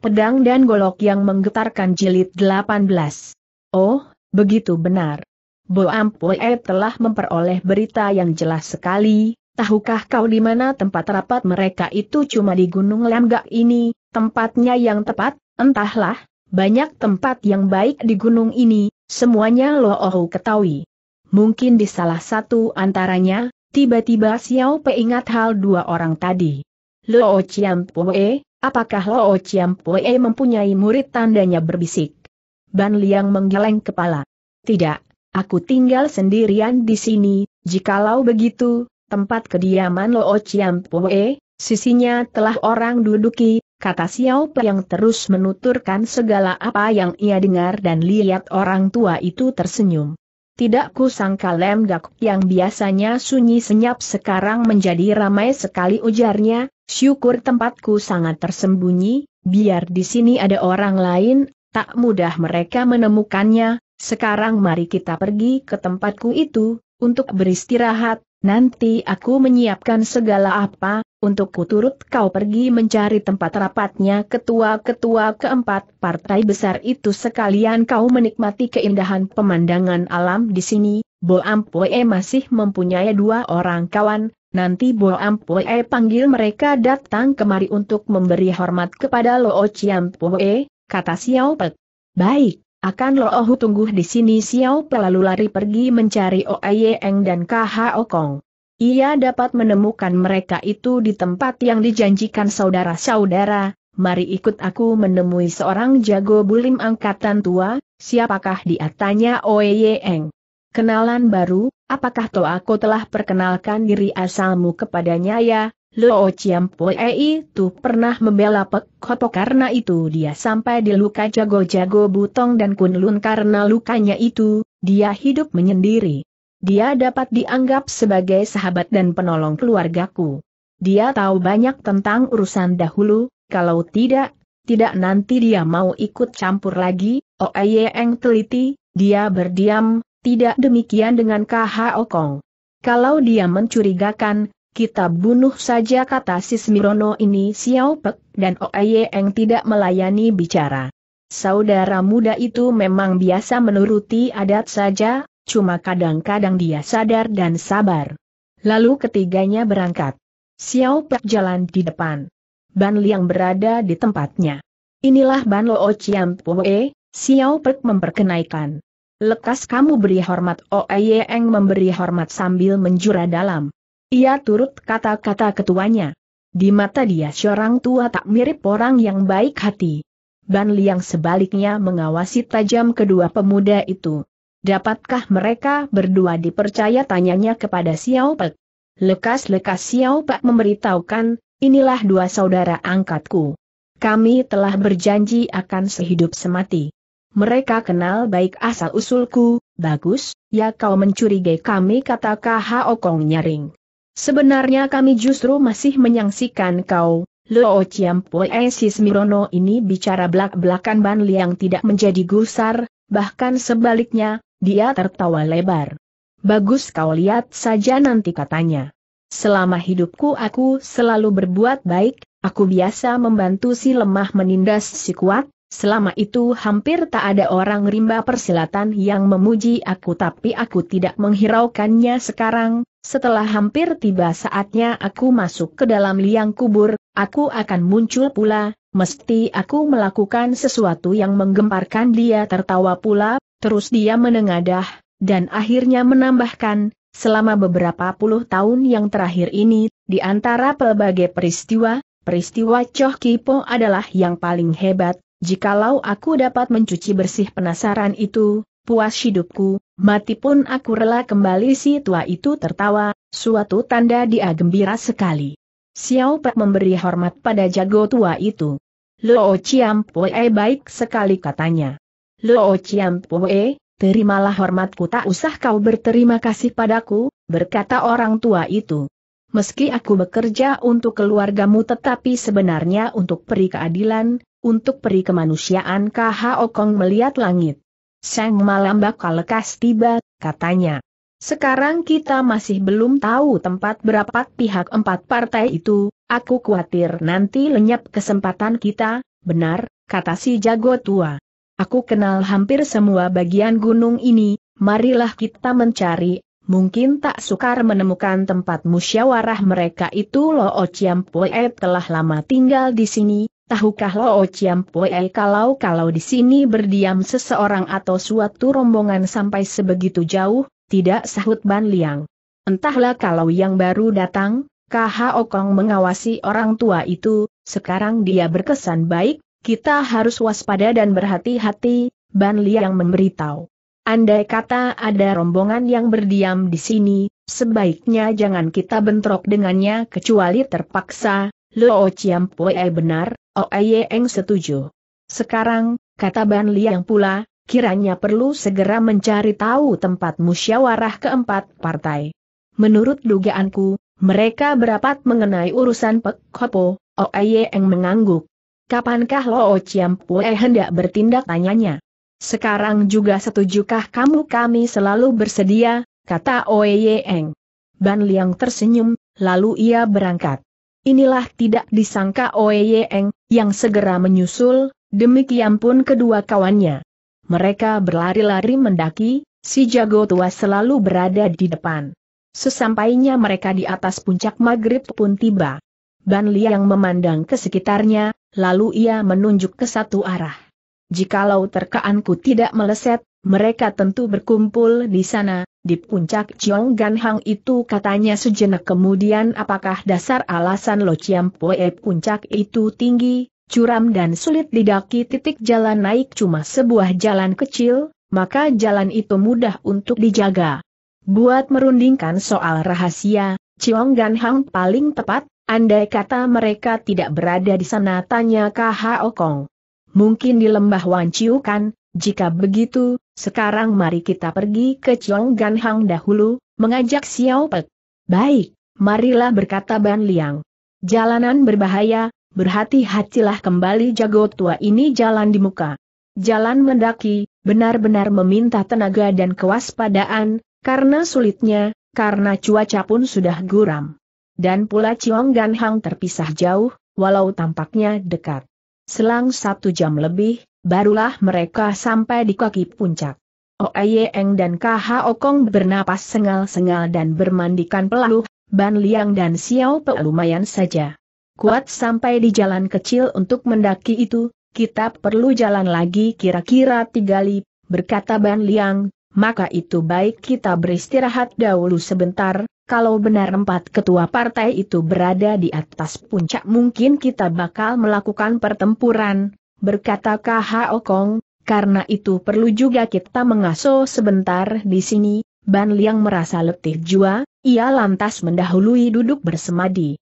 pedang dan golok yang menggetarkan jilid 18. Oh, begitu benar. Bo Ampue telah memperoleh berita yang jelas sekali, tahukah kau di mana tempat rapat mereka itu cuma di Gunung Lemgak ini, tempatnya yang tepat, entahlah, banyak tempat yang baik di gunung ini, semuanya Lo Ohu ketahui. Mungkin di salah satu antaranya, tiba-tiba Xiao Pe ingat hal dua orang tadi. Lo Chiam Pue, Apakah Lo Chiam Pue mempunyai murid tandanya berbisik? Ban Liang menggeleng kepala. Tidak, aku tinggal sendirian di sini, jikalau begitu, tempat kediaman Lo Chiam Pue, sisinya telah orang duduki, kata Xiao Pe yang terus menuturkan segala apa yang ia dengar dan lihat orang tua itu tersenyum. Tidak kusangka Lemdak yang biasanya sunyi senyap sekarang menjadi ramai sekali ujarnya, syukur tempatku sangat tersembunyi, biar di sini ada orang lain, tak mudah mereka menemukannya, sekarang mari kita pergi ke tempatku itu, untuk beristirahat, Nanti aku menyiapkan segala apa, untuk kuturut kau pergi mencari tempat rapatnya ketua-ketua keempat partai besar itu sekalian kau menikmati keindahan pemandangan alam di sini, Bo Ampue masih mempunyai dua orang kawan, nanti Bo Ampue panggil mereka datang kemari untuk memberi hormat kepada Lo Chiam kata Xiao Pek. Baik. Akan Lo Ohu tunggu di sini Xiao lalu lari pergi mencari Oayeng dan o Kong. Ia dapat menemukan mereka itu di tempat yang dijanjikan saudara-saudara, mari ikut aku menemui seorang jago bulim angkatan tua, siapakah dia tanya Oeyeng. Kenalan baru, apakah toh aku telah perkenalkan diri asalmu kepadanya ya, Luo Chiam ei itu pernah membela Pek Koto karena itu dia sampai diluka jago-jago Butong dan Kunlun karena lukanya itu, dia hidup menyendiri. Dia dapat dianggap sebagai sahabat dan penolong keluargaku. Dia tahu banyak tentang urusan dahulu, kalau tidak, tidak nanti dia mau ikut campur lagi, Oeyeng oh teliti, dia berdiam, tidak demikian dengan KHO Kong. Kalau dia mencurigakan, kita bunuh saja kata si Smirono ini Xiao Pek, dan Oeye Eng tidak melayani bicara. Saudara muda itu memang biasa menuruti adat saja, cuma kadang-kadang dia sadar dan sabar. Lalu ketiganya berangkat. Xiao Pek jalan di depan. Ban Liang berada di tempatnya. Inilah Ban Lo Chiam Pue, Xiao Pek memperkenaikan. Lekas kamu beri hormat Oeye Eng memberi hormat sambil menjura dalam. Ia turut kata-kata ketuanya. Di mata dia seorang tua tak mirip orang yang baik hati. Ban Liang sebaliknya mengawasi tajam kedua pemuda itu. Dapatkah mereka berdua dipercaya tanyanya kepada Xiao Pek? Lekas-lekas Xiao Pek memberitahukan, inilah dua saudara angkatku. Kami telah berjanji akan sehidup semati. Mereka kenal baik asal-usulku, bagus, ya kau mencurigai kami kata Kha Okong nyaring. Sebenarnya kami justru masih menyangsikan kau, Luo Chiampue Sis Mirono ini bicara belak-belakan Ban Liang tidak menjadi gusar, bahkan sebaliknya, dia tertawa lebar. Bagus kau lihat saja nanti katanya. Selama hidupku aku selalu berbuat baik, aku biasa membantu si lemah menindas si kuat, selama itu hampir tak ada orang rimba persilatan yang memuji aku tapi aku tidak menghiraukannya sekarang, setelah hampir tiba saatnya aku masuk ke dalam liang kubur, aku akan muncul pula, mesti aku melakukan sesuatu yang menggemparkan dia tertawa pula, terus dia menengadah, dan akhirnya menambahkan, selama beberapa puluh tahun yang terakhir ini, di antara pelbagai peristiwa, peristiwa Choh Kipo adalah yang paling hebat, jikalau aku dapat mencuci bersih penasaran itu, puas hidupku, Mati pun aku rela kembali si tua itu tertawa, suatu tanda dia gembira sekali. Xiao Pak memberi hormat pada jago tua itu. Luo Chiampue baik sekali katanya. Luo Chiampue, terimalah hormatku tak usah kau berterima kasih padaku, berkata orang tua itu. Meski aku bekerja untuk keluargamu tetapi sebenarnya untuk peri keadilan, untuk peri kemanusiaan KHO Kong melihat langit. Sang malam bakal lekas tiba, katanya. Sekarang kita masih belum tahu tempat berapa pihak empat partai itu, aku khawatir nanti lenyap kesempatan kita, benar, kata si jago tua. Aku kenal hampir semua bagian gunung ini, marilah kita mencari, mungkin tak sukar menemukan tempat musyawarah mereka itu Lo Ociampoe telah lama tinggal di sini, Tahukah Lo oh Chiampoe eh, kalau-kalau di sini berdiam seseorang atau suatu rombongan sampai sebegitu jauh, tidak sahut Ban Liang. Entahlah kalau yang baru datang, KH Okong mengawasi orang tua itu, sekarang dia berkesan baik, kita harus waspada dan berhati-hati, Ban Liang memberitahu. Andai kata ada rombongan yang berdiam di sini, sebaiknya jangan kita bentrok dengannya kecuali terpaksa, Lo oh Chiampoe eh, benar, Oh Eng setuju. Sekarang, kata Ban Liang pula, kiranya perlu segera mencari tahu tempat musyawarah keempat partai. Menurut dugaanku, mereka berapat mengenai urusan Pek Kopo, oh, Eng mengangguk. Kapankah Lo Chiam Pue hendak bertindak tanyanya? Sekarang juga setujukah kamu kami selalu bersedia, kata Eng. Ban Liang tersenyum, lalu ia berangkat. Inilah tidak disangka Oeyeng, yang segera menyusul, demikian pun kedua kawannya. Mereka berlari-lari mendaki, si jago tua selalu berada di depan. Sesampainya mereka di atas puncak maghrib pun tiba. Ban Liang memandang ke sekitarnya, lalu ia menunjuk ke satu arah. Jikalau terkaanku tidak meleset, mereka tentu berkumpul di sana, di puncak Chiong Gan Hang itu katanya sejenak kemudian apakah dasar alasan Lo Chiam Poe puncak itu tinggi, curam dan sulit didaki titik jalan naik cuma sebuah jalan kecil, maka jalan itu mudah untuk dijaga. Buat merundingkan soal rahasia, Chiong Gan Hang paling tepat, andai kata mereka tidak berada di sana tanya Kha Okong. Mungkin di lembah Wan Chiu kan, jika begitu, sekarang mari kita pergi ke Chongganhang Hang dahulu, mengajak Xiao Pek. Baik, marilah berkata Ban Liang. Jalanan berbahaya, berhati-hatilah kembali jago tua ini jalan di muka. Jalan mendaki, benar-benar meminta tenaga dan kewaspadaan, karena sulitnya, karena cuaca pun sudah guram. Dan pula Chongganhang Hang terpisah jauh, walau tampaknya dekat. Selang satu jam lebih, Barulah mereka sampai di kaki puncak. Oeyeng dan KH Okong bernapas sengal-sengal dan bermandikan pelalu, Ban Liang dan Xiao Pe lumayan saja. Kuat sampai di jalan kecil untuk mendaki itu, kita perlu jalan lagi kira-kira tiga lip, berkata Ban Liang, maka itu baik kita beristirahat dahulu sebentar, kalau benar empat ketua partai itu berada di atas puncak mungkin kita bakal melakukan pertempuran, berkata K.H.O. Oh Kong, karena itu perlu juga kita mengaso sebentar di sini, Ban Liang merasa letih jua, ia lantas mendahului duduk bersemadi.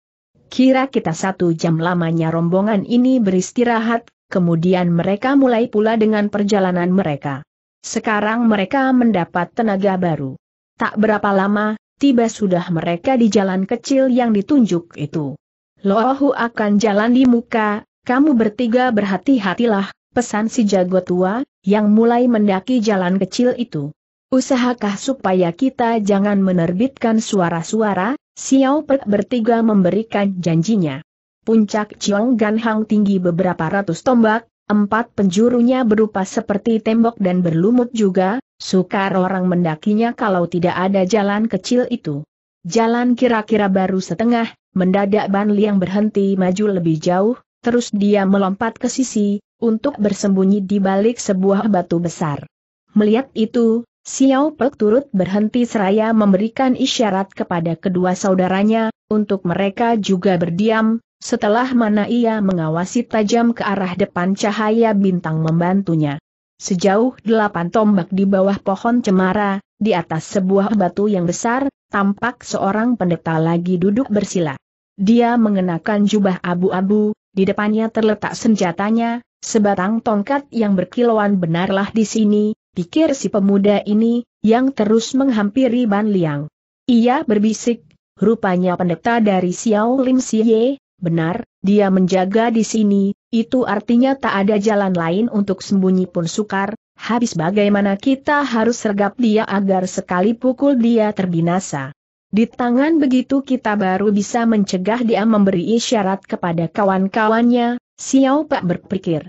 Kira kita satu jam lamanya rombongan ini beristirahat, kemudian mereka mulai pula dengan perjalanan mereka. Sekarang mereka mendapat tenaga baru. Tak berapa lama, tiba sudah mereka di jalan kecil yang ditunjuk itu. Lohu akan jalan di muka, kamu bertiga berhati-hatilah, pesan si jago tua, yang mulai mendaki jalan kecil itu. Usahakah supaya kita jangan menerbitkan suara-suara, Xiao Pe bertiga memberikan janjinya. Puncak Chiong Gan Hang tinggi beberapa ratus tombak, empat penjurunya berupa seperti tembok dan berlumut juga, sukar orang mendakinya kalau tidak ada jalan kecil itu. Jalan kira-kira baru setengah, mendadak Ban Liang berhenti maju lebih jauh, Terus dia melompat ke sisi, untuk bersembunyi di balik sebuah batu besar. Melihat itu, Xiao Pek turut berhenti seraya memberikan isyarat kepada kedua saudaranya, untuk mereka juga berdiam, setelah mana ia mengawasi tajam ke arah depan cahaya bintang membantunya. Sejauh delapan tombak di bawah pohon cemara, di atas sebuah batu yang besar, tampak seorang pendeta lagi duduk bersila. Dia mengenakan jubah abu-abu, di depannya terletak senjatanya, sebatang tongkat yang berkilauan benarlah di sini, pikir si pemuda ini, yang terus menghampiri Ban Liang. Ia berbisik, rupanya pendeta dari Xiao Lim Ye, benar, dia menjaga di sini, itu artinya tak ada jalan lain untuk sembunyi pun sukar, habis bagaimana kita harus sergap dia agar sekali pukul dia terbinasa. Di tangan begitu kita baru bisa mencegah dia memberi isyarat kepada kawan-kawannya, Xiao Pak berpikir.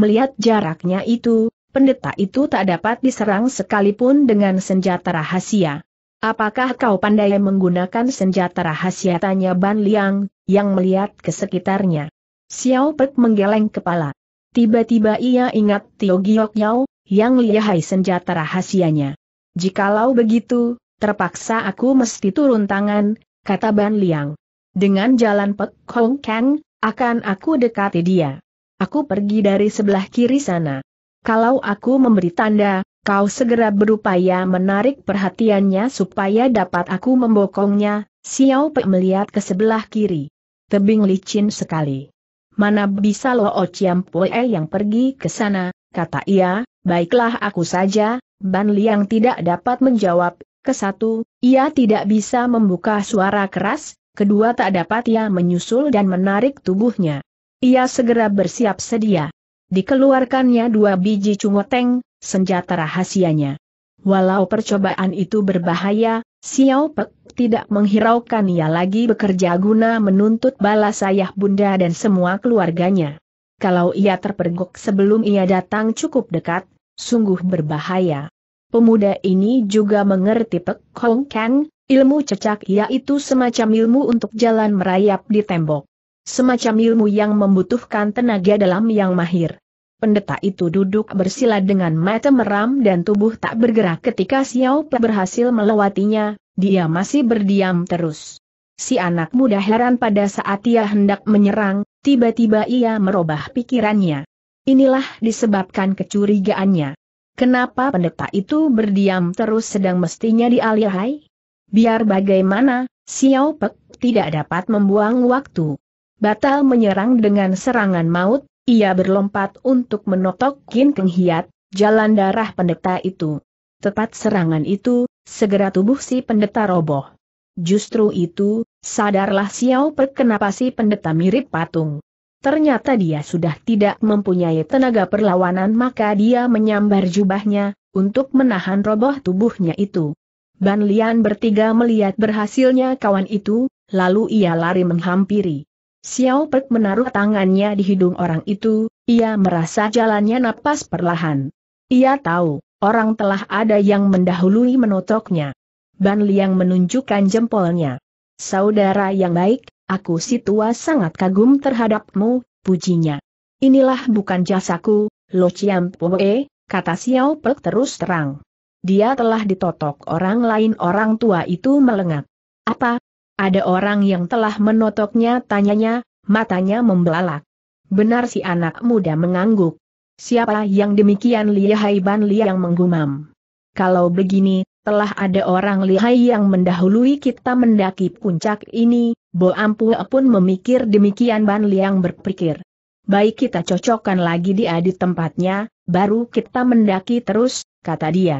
Melihat jaraknya itu, pendeta itu tak dapat diserang sekalipun dengan senjata rahasia. Apakah kau pandai menggunakan senjata rahasia tanya Ban Liang, yang melihat ke sekitarnya. Xiao Pek menggeleng kepala. Tiba-tiba ia ingat Tio Giok Yao, yang lihai senjata rahasianya. Jikalau begitu, terpaksa aku mesti turun tangan, kata Ban Liang. Dengan jalan Pek Hong Kang, akan aku dekati dia. Aku pergi dari sebelah kiri sana. Kalau aku memberi tanda, kau segera berupaya menarik perhatiannya supaya dapat aku membokongnya, Xiao Pek melihat ke sebelah kiri. Tebing licin sekali. Mana bisa Lo oh Chiam Pue yang pergi ke sana, kata ia, baiklah aku saja, Ban Liang tidak dapat menjawab, Kesatu, ia tidak bisa membuka suara keras, kedua tak dapat ia menyusul dan menarik tubuhnya. Ia segera bersiap sedia. Dikeluarkannya dua biji cungoteng, senjata rahasianya. Walau percobaan itu berbahaya, Xiao Pe tidak menghiraukan ia lagi bekerja guna menuntut balas ayah bunda dan semua keluarganya. Kalau ia terpergok sebelum ia datang cukup dekat, sungguh berbahaya. Pemuda ini juga mengerti Pek Hong Kang, ilmu cecak yaitu semacam ilmu untuk jalan merayap di tembok. Semacam ilmu yang membutuhkan tenaga dalam yang mahir. Pendeta itu duduk bersila dengan mata meram dan tubuh tak bergerak ketika Xiao Pe berhasil melewatinya, dia masih berdiam terus. Si anak muda heran pada saat ia hendak menyerang, tiba-tiba ia merubah pikirannya. Inilah disebabkan kecurigaannya. Kenapa pendeta itu berdiam terus sedang mestinya dialihai? Biar bagaimana, Xiao Pek tidak dapat membuang waktu. Batal menyerang dengan serangan maut, ia berlompat untuk menotok Kin Keng Hiat, jalan darah pendeta itu. Tepat serangan itu, segera tubuh si pendeta roboh. Justru itu, sadarlah Xiao Pek kenapa si pendeta mirip patung. Ternyata dia sudah tidak mempunyai tenaga perlawanan maka dia menyambar jubahnya, untuk menahan roboh tubuhnya itu. Ban Lian bertiga melihat berhasilnya kawan itu, lalu ia lari menghampiri. Xiao Pek menaruh tangannya di hidung orang itu, ia merasa jalannya napas perlahan. Ia tahu, orang telah ada yang mendahului menotoknya. Ban Liang menunjukkan jempolnya. Saudara yang baik, Aku si tua sangat kagum terhadapmu, pujinya. Inilah bukan jasaku, Lo Chiam Poe, kata Xiao Pek terus terang. Dia telah ditotok orang lain orang tua itu melengat. Apa? Ada orang yang telah menotoknya tanyanya, matanya membelalak. Benar si anak muda mengangguk. Siapa yang demikian lihai Ban Li yang menggumam? Kalau begini, telah ada orang lihai yang mendahului kita mendaki puncak ini, Bo Ampu pun memikir demikian Ban Liang berpikir. Baik kita cocokkan lagi di di tempatnya, baru kita mendaki terus, kata dia.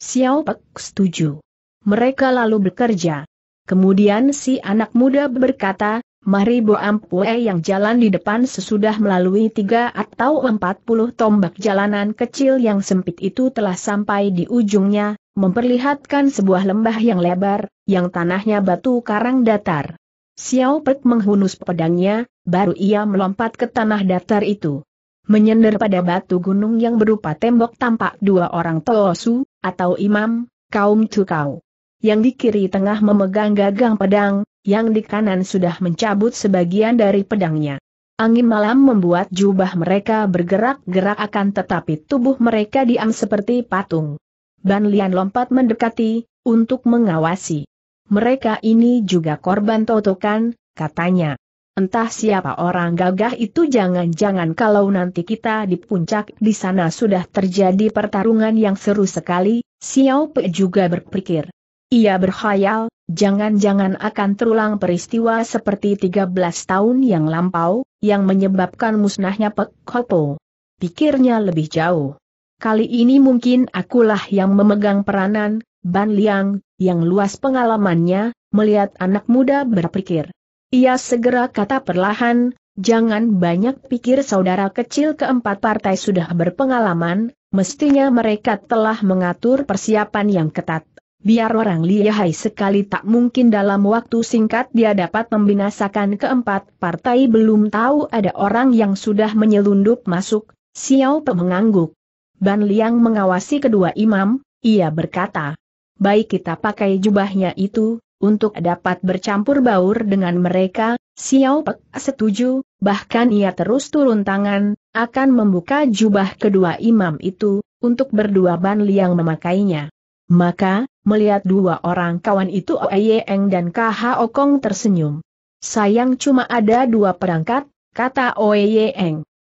Xiao Pek setuju. Mereka lalu bekerja. Kemudian si anak muda berkata, Mari Bo Ampue yang jalan di depan sesudah melalui tiga atau empat puluh tombak jalanan kecil yang sempit itu telah sampai di ujungnya, memperlihatkan sebuah lembah yang lebar, yang tanahnya batu karang datar. Xiao Pek menghunus pedangnya, baru ia melompat ke tanah datar itu. Menyender pada batu gunung yang berupa tembok tampak dua orang Toosu, atau imam, kaum tukau, Yang di kiri tengah memegang gagang pedang, yang di kanan sudah mencabut sebagian dari pedangnya. Angin malam membuat jubah mereka bergerak-gerak akan tetapi tubuh mereka diam seperti patung. Ban Lian lompat mendekati, untuk mengawasi mereka ini juga korban totokan, katanya. Entah siapa orang gagah itu jangan-jangan kalau nanti kita di puncak di sana sudah terjadi pertarungan yang seru sekali, Xiao Pe juga berpikir. Ia berkhayal, jangan-jangan akan terulang peristiwa seperti 13 tahun yang lampau, yang menyebabkan musnahnya Pek Kopo. Pikirnya lebih jauh. Kali ini mungkin akulah yang memegang peranan, Ban Liang, yang luas pengalamannya, melihat anak muda berpikir. Ia segera kata perlahan, jangan banyak pikir saudara kecil keempat partai sudah berpengalaman, mestinya mereka telah mengatur persiapan yang ketat. Biar orang lihai sekali tak mungkin dalam waktu singkat dia dapat membinasakan keempat partai belum tahu ada orang yang sudah menyelundup masuk, Xiao Pe mengangguk. Ban Liang mengawasi kedua imam, ia berkata, baik kita pakai jubahnya itu, untuk dapat bercampur baur dengan mereka, Xiao Pek setuju, bahkan ia terus turun tangan, akan membuka jubah kedua imam itu, untuk berdua Ban Liang memakainya. Maka, melihat dua orang kawan itu Oe dan KH Okong tersenyum. Sayang cuma ada dua perangkat, kata Oe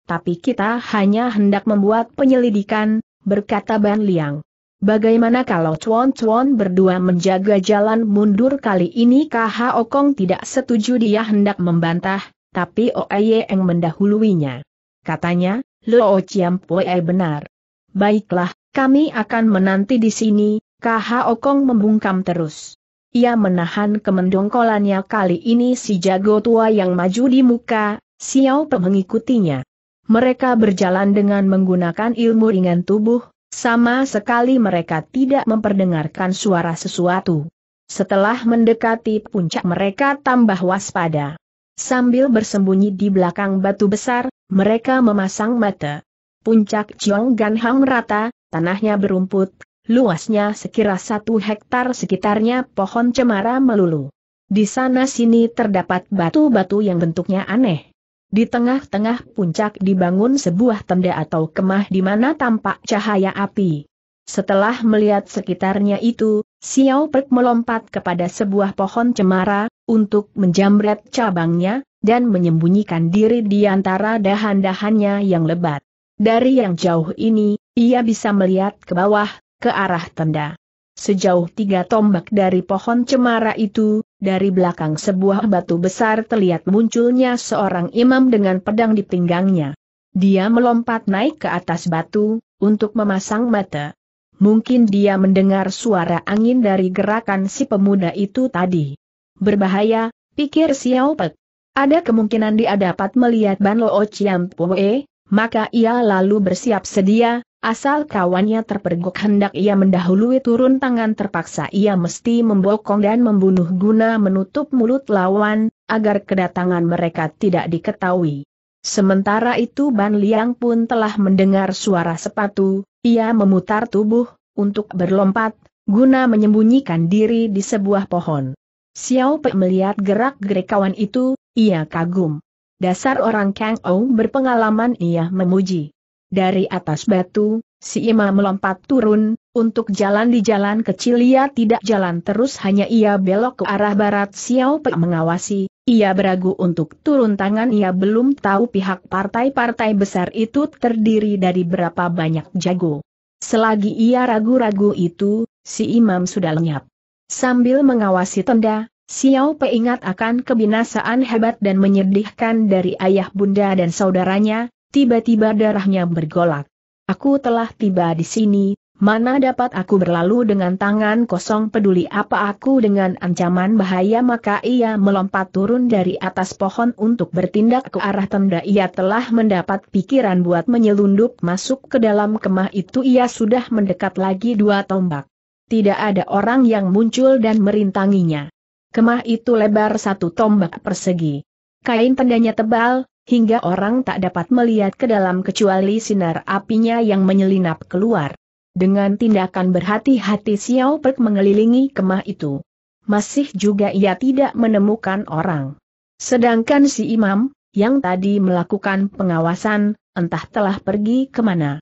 Tapi kita hanya hendak membuat penyelidikan, berkata Ban Liang. Bagaimana kalau cuan-cuan berdua menjaga jalan mundur kali ini KH Okong tidak setuju dia hendak membantah, tapi Oeye yang mendahuluinya. Katanya, Lo Chiam Pue benar. Baiklah, kami akan menanti di sini, KH Okong membungkam terus. Ia menahan kemendongkolannya kali ini si jago tua yang maju di muka, Xiao Peng mengikutinya. Mereka berjalan dengan menggunakan ilmu ringan tubuh, sama sekali mereka tidak memperdengarkan suara sesuatu. Setelah mendekati puncak mereka tambah waspada. Sambil bersembunyi di belakang batu besar, mereka memasang mata. Puncak Chiong Ganhang rata, tanahnya berumput, luasnya sekira satu hektar sekitarnya pohon cemara melulu. Di sana sini terdapat batu-batu yang bentuknya aneh. Di tengah-tengah puncak dibangun sebuah tenda atau kemah di mana tampak cahaya api. Setelah melihat sekitarnya itu, Xiao Pek melompat kepada sebuah pohon cemara, untuk menjamret cabangnya, dan menyembunyikan diri di antara dahan-dahannya yang lebat. Dari yang jauh ini, ia bisa melihat ke bawah, ke arah tenda. Sejauh tiga tombak dari pohon cemara itu, dari belakang sebuah batu besar terlihat munculnya seorang imam dengan pedang di pinggangnya. Dia melompat naik ke atas batu, untuk memasang mata. Mungkin dia mendengar suara angin dari gerakan si pemuda itu tadi. Berbahaya, pikir Xiao Pek. Ada kemungkinan dia dapat melihat Ban Lo Chiam Pue, maka ia lalu bersiap sedia, Asal kawannya terpergok hendak ia mendahului turun tangan terpaksa ia mesti membokong dan membunuh guna menutup mulut lawan, agar kedatangan mereka tidak diketahui. Sementara itu Ban Liang pun telah mendengar suara sepatu, ia memutar tubuh, untuk berlompat, guna menyembunyikan diri di sebuah pohon. Xiao Pei melihat gerak-gerik kawan itu, ia kagum. Dasar orang Kang Ou berpengalaman ia memuji. Dari atas batu, si Imam melompat turun, untuk jalan di jalan kecil ia tidak jalan terus hanya ia belok ke arah barat Xiao Pei mengawasi, ia beragu untuk turun tangan ia belum tahu pihak partai-partai besar itu terdiri dari berapa banyak jago. Selagi ia ragu-ragu itu, si imam sudah lenyap. Sambil mengawasi tenda, Xiao Pei ingat akan kebinasaan hebat dan menyedihkan dari ayah bunda dan saudaranya, Tiba-tiba darahnya bergolak. Aku telah tiba di sini, mana dapat aku berlalu dengan tangan kosong peduli apa aku dengan ancaman bahaya maka ia melompat turun dari atas pohon untuk bertindak ke arah tenda ia telah mendapat pikiran buat menyelundup masuk ke dalam kemah itu ia sudah mendekat lagi dua tombak. Tidak ada orang yang muncul dan merintanginya. Kemah itu lebar satu tombak persegi. Kain tendanya tebal, hingga orang tak dapat melihat ke dalam kecuali sinar apinya yang menyelinap keluar. Dengan tindakan berhati-hati Xiao Pek mengelilingi kemah itu. Masih juga ia tidak menemukan orang. Sedangkan si imam, yang tadi melakukan pengawasan, entah telah pergi kemana.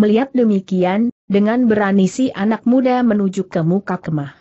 Melihat demikian, dengan berani si anak muda menuju ke muka kemah.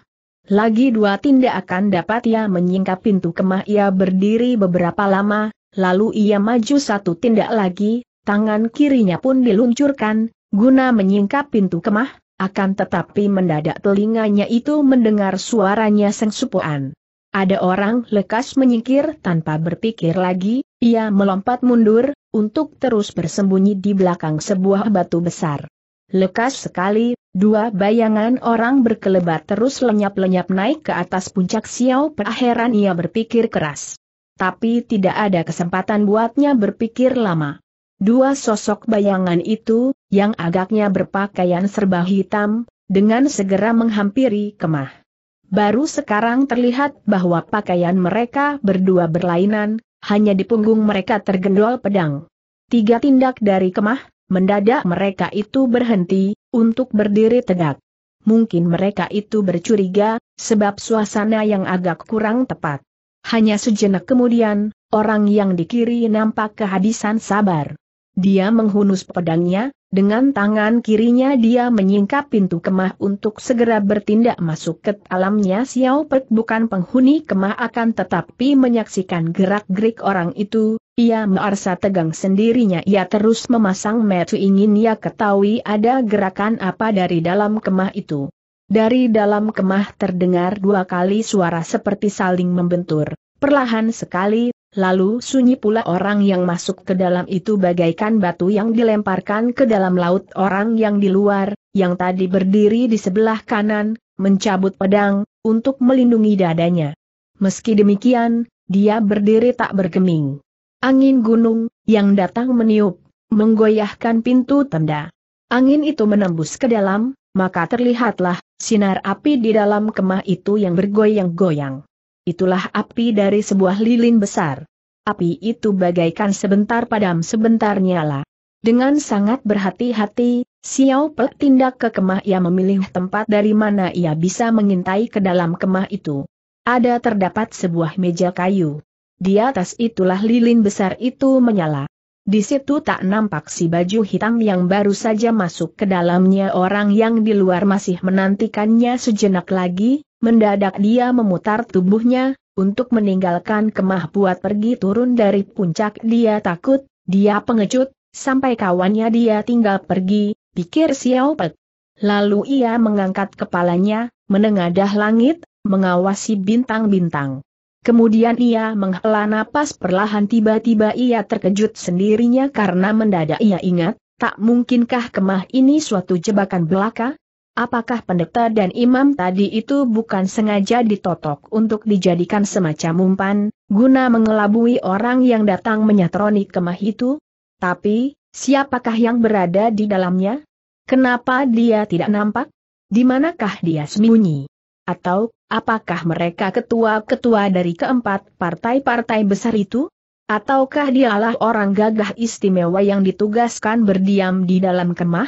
Lagi dua tindakan dapat ia menyingkap pintu kemah ia berdiri beberapa lama, Lalu ia maju satu tindak lagi, tangan kirinya pun diluncurkan, guna menyingkap pintu kemah, akan tetapi mendadak telinganya itu mendengar suaranya sengsupuan. Ada orang lekas menyingkir tanpa berpikir lagi, ia melompat mundur, untuk terus bersembunyi di belakang sebuah batu besar. Lekas sekali, dua bayangan orang berkelebat terus lenyap-lenyap naik ke atas puncak Xiao Peraheran ia berpikir keras tapi tidak ada kesempatan buatnya berpikir lama. Dua sosok bayangan itu, yang agaknya berpakaian serba hitam, dengan segera menghampiri kemah. Baru sekarang terlihat bahwa pakaian mereka berdua berlainan, hanya di punggung mereka tergendol pedang. Tiga tindak dari kemah, mendadak mereka itu berhenti, untuk berdiri tegak. Mungkin mereka itu bercuriga, sebab suasana yang agak kurang tepat. Hanya sejenak kemudian, orang yang di kiri nampak kehabisan sabar. Dia menghunus pedangnya, dengan tangan kirinya dia menyingkap pintu kemah untuk segera bertindak masuk ke alamnya Xiao Pek bukan penghuni kemah akan tetapi menyaksikan gerak-gerik orang itu, ia merasa tegang sendirinya ia terus memasang metu ingin ia ketahui ada gerakan apa dari dalam kemah itu. Dari dalam kemah terdengar dua kali suara seperti saling membentur. Perlahan sekali, lalu sunyi pula orang yang masuk ke dalam itu bagaikan batu yang dilemparkan ke dalam laut orang yang di luar, yang tadi berdiri di sebelah kanan, mencabut pedang, untuk melindungi dadanya. Meski demikian, dia berdiri tak bergeming. Angin gunung, yang datang meniup, menggoyahkan pintu tenda. Angin itu menembus ke dalam, maka terlihatlah Sinar api di dalam kemah itu yang bergoyang-goyang. Itulah api dari sebuah lilin besar. Api itu bagaikan sebentar padam sebentar nyala. Dengan sangat berhati-hati, Xiao Pe tindak ke kemah ia memilih tempat dari mana ia bisa mengintai ke dalam kemah itu. Ada terdapat sebuah meja kayu. Di atas itulah lilin besar itu menyala. Di situ tak nampak si baju hitam yang baru saja masuk ke dalamnya orang yang di luar masih menantikannya sejenak lagi, mendadak dia memutar tubuhnya, untuk meninggalkan kemah buat pergi turun dari puncak dia takut, dia pengecut, sampai kawannya dia tinggal pergi, pikir Xiao Pek. Lalu ia mengangkat kepalanya, menengadah langit, mengawasi bintang-bintang. Kemudian ia menghela napas perlahan tiba-tiba ia terkejut sendirinya karena mendadak ia ingat, tak mungkinkah kemah ini suatu jebakan belaka? Apakah pendeta dan imam tadi itu bukan sengaja ditotok untuk dijadikan semacam umpan, guna mengelabui orang yang datang menyatroni kemah itu? Tapi, siapakah yang berada di dalamnya? Kenapa dia tidak nampak? Di manakah dia sembunyi? Atau Apakah mereka ketua-ketua dari keempat partai-partai besar itu? Ataukah dialah orang gagah istimewa yang ditugaskan berdiam di dalam kemah?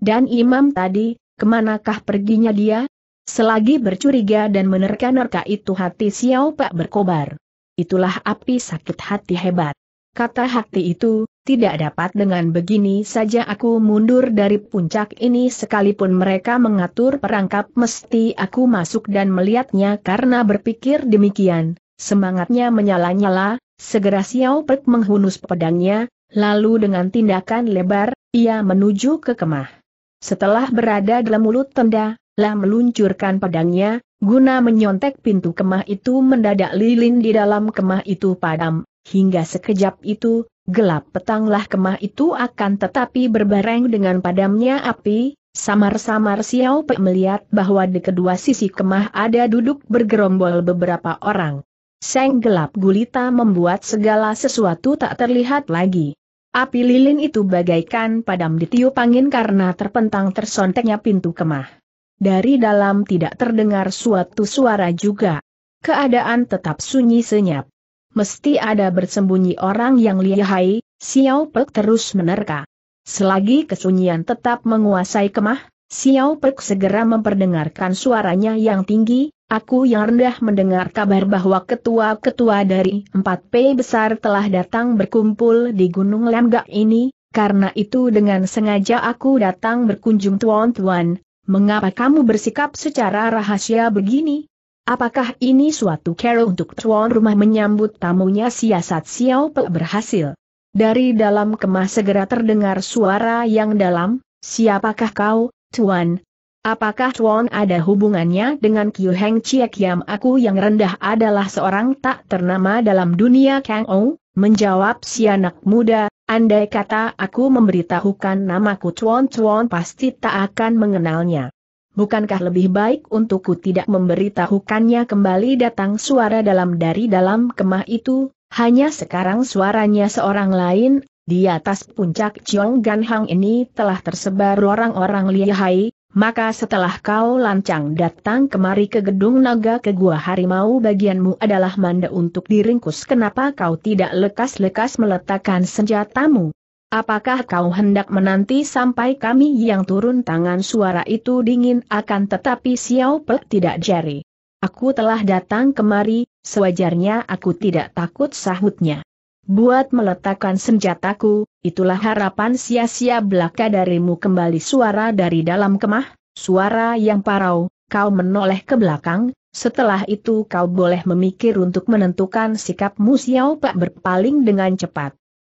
Dan imam tadi, kemanakah perginya dia? Selagi bercuriga dan menerka-nerka itu hati Xiao Pak berkobar. Itulah api sakit hati hebat. Kata hati itu, tidak dapat dengan begini saja aku mundur dari puncak ini sekalipun mereka mengatur perangkap mesti aku masuk dan melihatnya karena berpikir demikian, semangatnya menyala-nyala, segera Xiao Pek menghunus pedangnya, lalu dengan tindakan lebar, ia menuju ke kemah. Setelah berada dalam mulut tenda, lah meluncurkan pedangnya, guna menyontek pintu kemah itu mendadak lilin di dalam kemah itu padam, hingga sekejap itu, Gelap petanglah kemah itu akan tetapi berbareng dengan padamnya api, samar-samar Xiao Pe melihat bahwa di kedua sisi kemah ada duduk bergerombol beberapa orang. Seng gelap gulita membuat segala sesuatu tak terlihat lagi. Api lilin itu bagaikan padam ditiup angin karena terpentang tersonteknya pintu kemah. Dari dalam tidak terdengar suatu suara juga. Keadaan tetap sunyi senyap mesti ada bersembunyi orang yang lihai, Xiao Pek terus menerka. Selagi kesunyian tetap menguasai kemah, Xiao Pek segera memperdengarkan suaranya yang tinggi, aku yang rendah mendengar kabar bahwa ketua-ketua dari 4P besar telah datang berkumpul di Gunung Lemgak ini, karena itu dengan sengaja aku datang berkunjung tuan-tuan, mengapa kamu bersikap secara rahasia begini? Apakah ini suatu cara untuk tuan rumah menyambut tamunya siasat Xiao Pe berhasil? Dari dalam kemah segera terdengar suara yang dalam, siapakah kau, tuan? Apakah tuan ada hubungannya dengan Qiu Heng Chiek Yam aku yang rendah adalah seorang tak ternama dalam dunia Kang Ou? Menjawab si anak muda, andai kata aku memberitahukan namaku tuan-tuan pasti tak akan mengenalnya bukankah lebih baik untukku tidak memberitahukannya kembali datang suara dalam dari dalam kemah itu, hanya sekarang suaranya seorang lain, di atas puncak Chiong Ganhang ini telah tersebar orang-orang lihai, maka setelah kau lancang datang kemari ke gedung naga ke gua harimau bagianmu adalah manda untuk diringkus kenapa kau tidak lekas-lekas meletakkan senjatamu. Apakah kau hendak menanti sampai kami yang turun tangan suara itu dingin akan tetapi Xiao Pek tidak jari. Aku telah datang kemari, sewajarnya aku tidak takut sahutnya. Buat meletakkan senjataku, itulah harapan sia-sia belaka darimu kembali suara dari dalam kemah, suara yang parau, kau menoleh ke belakang, setelah itu kau boleh memikir untuk menentukan sikapmu Xiao Pek berpaling dengan cepat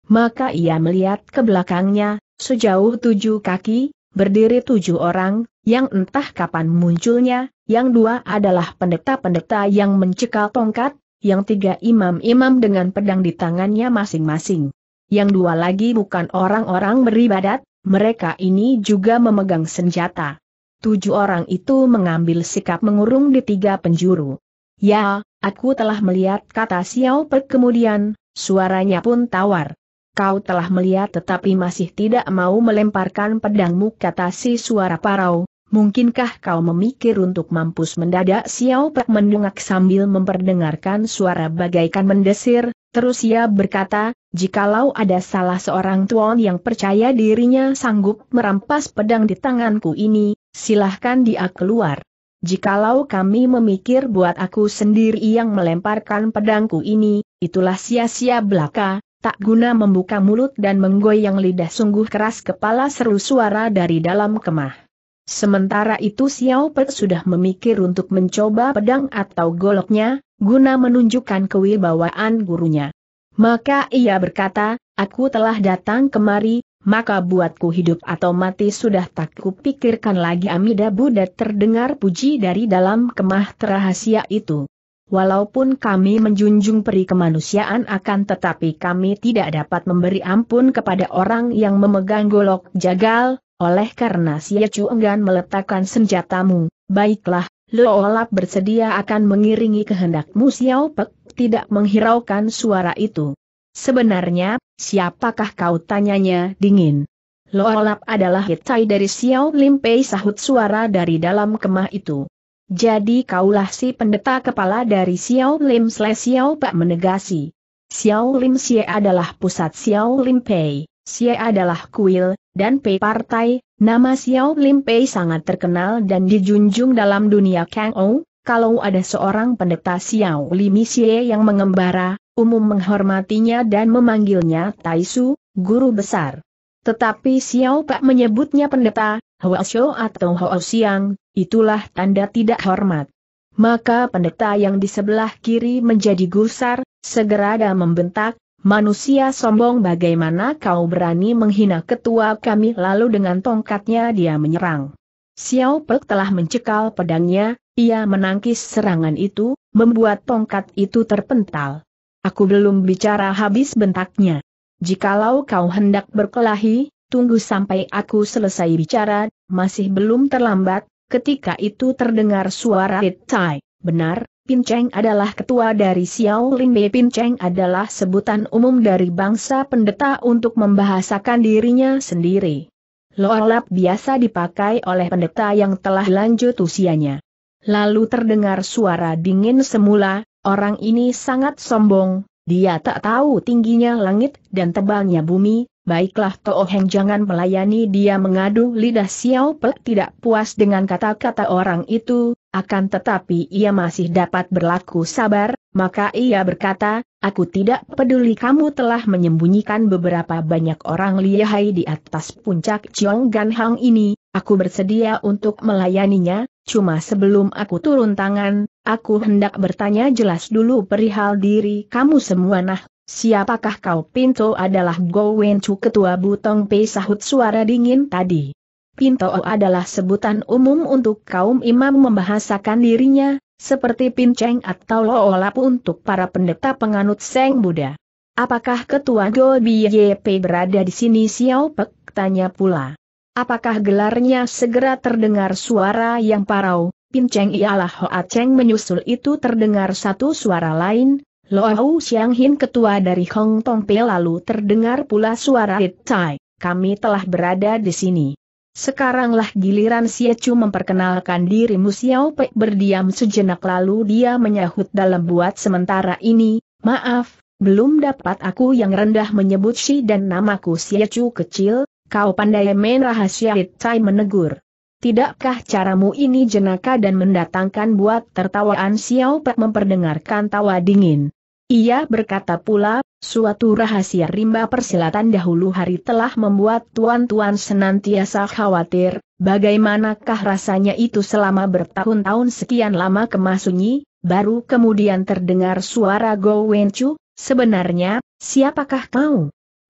maka ia melihat ke belakangnya, sejauh tujuh kaki, berdiri tujuh orang, yang entah kapan munculnya, yang dua adalah pendeta-pendeta yang mencekal tongkat, yang tiga imam-imam dengan pedang di tangannya masing-masing. Yang dua lagi bukan orang-orang beribadat, mereka ini juga memegang senjata. Tujuh orang itu mengambil sikap mengurung di tiga penjuru. Ya, aku telah melihat kata Xiao Pek kemudian, suaranya pun tawar kau telah melihat tetapi masih tidak mau melemparkan pedangmu kata si suara parau, mungkinkah kau memikir untuk mampus mendadak Xiao Pek mendungak sambil memperdengarkan suara bagaikan mendesir, terus ia berkata, jikalau ada salah seorang tuan yang percaya dirinya sanggup merampas pedang di tanganku ini, silahkan dia keluar. Jikalau kami memikir buat aku sendiri yang melemparkan pedangku ini, itulah sia-sia belaka, tak guna membuka mulut dan menggoyang lidah sungguh keras kepala seru suara dari dalam kemah. Sementara itu Xiao Pei sudah memikir untuk mencoba pedang atau goloknya, guna menunjukkan kewibawaan gurunya. Maka ia berkata, aku telah datang kemari, maka buatku hidup atau mati sudah tak kupikirkan lagi Amida Buddha terdengar puji dari dalam kemah terahasia itu. Walaupun kami menjunjung peri kemanusiaan akan tetapi kami tidak dapat memberi ampun kepada orang yang memegang golok jagal, oleh karena si Chu enggan meletakkan senjatamu, baiklah, Loolap bersedia akan mengiringi kehendakmu Xiao Pek, tidak menghiraukan suara itu. Sebenarnya, siapakah kau tanyanya dingin? Loolap adalah hitai dari Xiao Limpei sahut suara dari dalam kemah itu. Jadi kaulah si pendeta kepala dari Xiao Lim slash Xiao Pak menegasi. Xiao Lim Xie adalah pusat Xiao Lim Pei, Xie adalah kuil, dan Pei partai, nama Xiao Lim Pei sangat terkenal dan dijunjung dalam dunia Kang Ou, kalau ada seorang pendeta Xiao Lim Xie yang mengembara, umum menghormatinya dan memanggilnya Taisu, guru besar. Tetapi Xiao Pak menyebutnya pendeta, Hoasyo atau Hoa Xiang, itulah tanda tidak hormat. Maka pendeta yang di sebelah kiri menjadi gusar, segera ada membentak, manusia sombong bagaimana kau berani menghina ketua kami lalu dengan tongkatnya dia menyerang. Xiao Pek telah mencekal pedangnya, ia menangkis serangan itu, membuat tongkat itu terpental. Aku belum bicara habis bentaknya. Jikalau kau hendak berkelahi, tunggu sampai aku selesai bicara, masih belum terlambat, ketika itu terdengar suara Tai. benar, Pin Cheng adalah ketua dari Xiao Lin Pin Cheng adalah sebutan umum dari bangsa pendeta untuk membahasakan dirinya sendiri. Loalap biasa dipakai oleh pendeta yang telah lanjut usianya. Lalu terdengar suara dingin semula, orang ini sangat sombong, dia tak tahu tingginya langit dan tebalnya bumi, Baiklah Toh jangan melayani dia mengadu lidah Xiao Pel tidak puas dengan kata-kata orang itu, akan tetapi ia masih dapat berlaku sabar, maka ia berkata, aku tidak peduli kamu telah menyembunyikan beberapa banyak orang lihai di atas puncak Chiong Gan Hang ini, aku bersedia untuk melayaninya, cuma sebelum aku turun tangan, aku hendak bertanya jelas dulu perihal diri kamu semua nah Siapakah kau Pinto adalah Go Wenchu ketua Butong Pei sahut suara dingin tadi. Pinto adalah sebutan umum untuk kaum imam membahasakan dirinya, seperti Pinceng atau Loolap untuk para pendeta penganut Seng Buddha. Apakah ketua Go BYP berada di sini Xiao Pek? Tanya pula. Apakah gelarnya segera terdengar suara yang parau, Pinceng ialah Hoa Cheng menyusul itu terdengar satu suara lain, Loau Xiang Hin ketua dari Hong Tong Pe lalu terdengar pula suara Hit Tai, kami telah berada di sini. Sekaranglah giliran Siacu memperkenalkan diri Xiao Pei. berdiam sejenak lalu dia menyahut dalam buat sementara ini, maaf, belum dapat aku yang rendah menyebut si dan namaku Siacu kecil, kau pandai main rahasia Hit Tai menegur. Tidakkah caramu ini jenaka dan mendatangkan buat tertawaan Xiao Pe? memperdengarkan tawa dingin? Ia berkata pula, suatu rahasia rimba persilatan dahulu hari telah membuat tuan-tuan senantiasa khawatir, bagaimanakah rasanya itu selama bertahun-tahun sekian lama kemasunyi, baru kemudian terdengar suara Go Wenchu, sebenarnya, siapakah kau?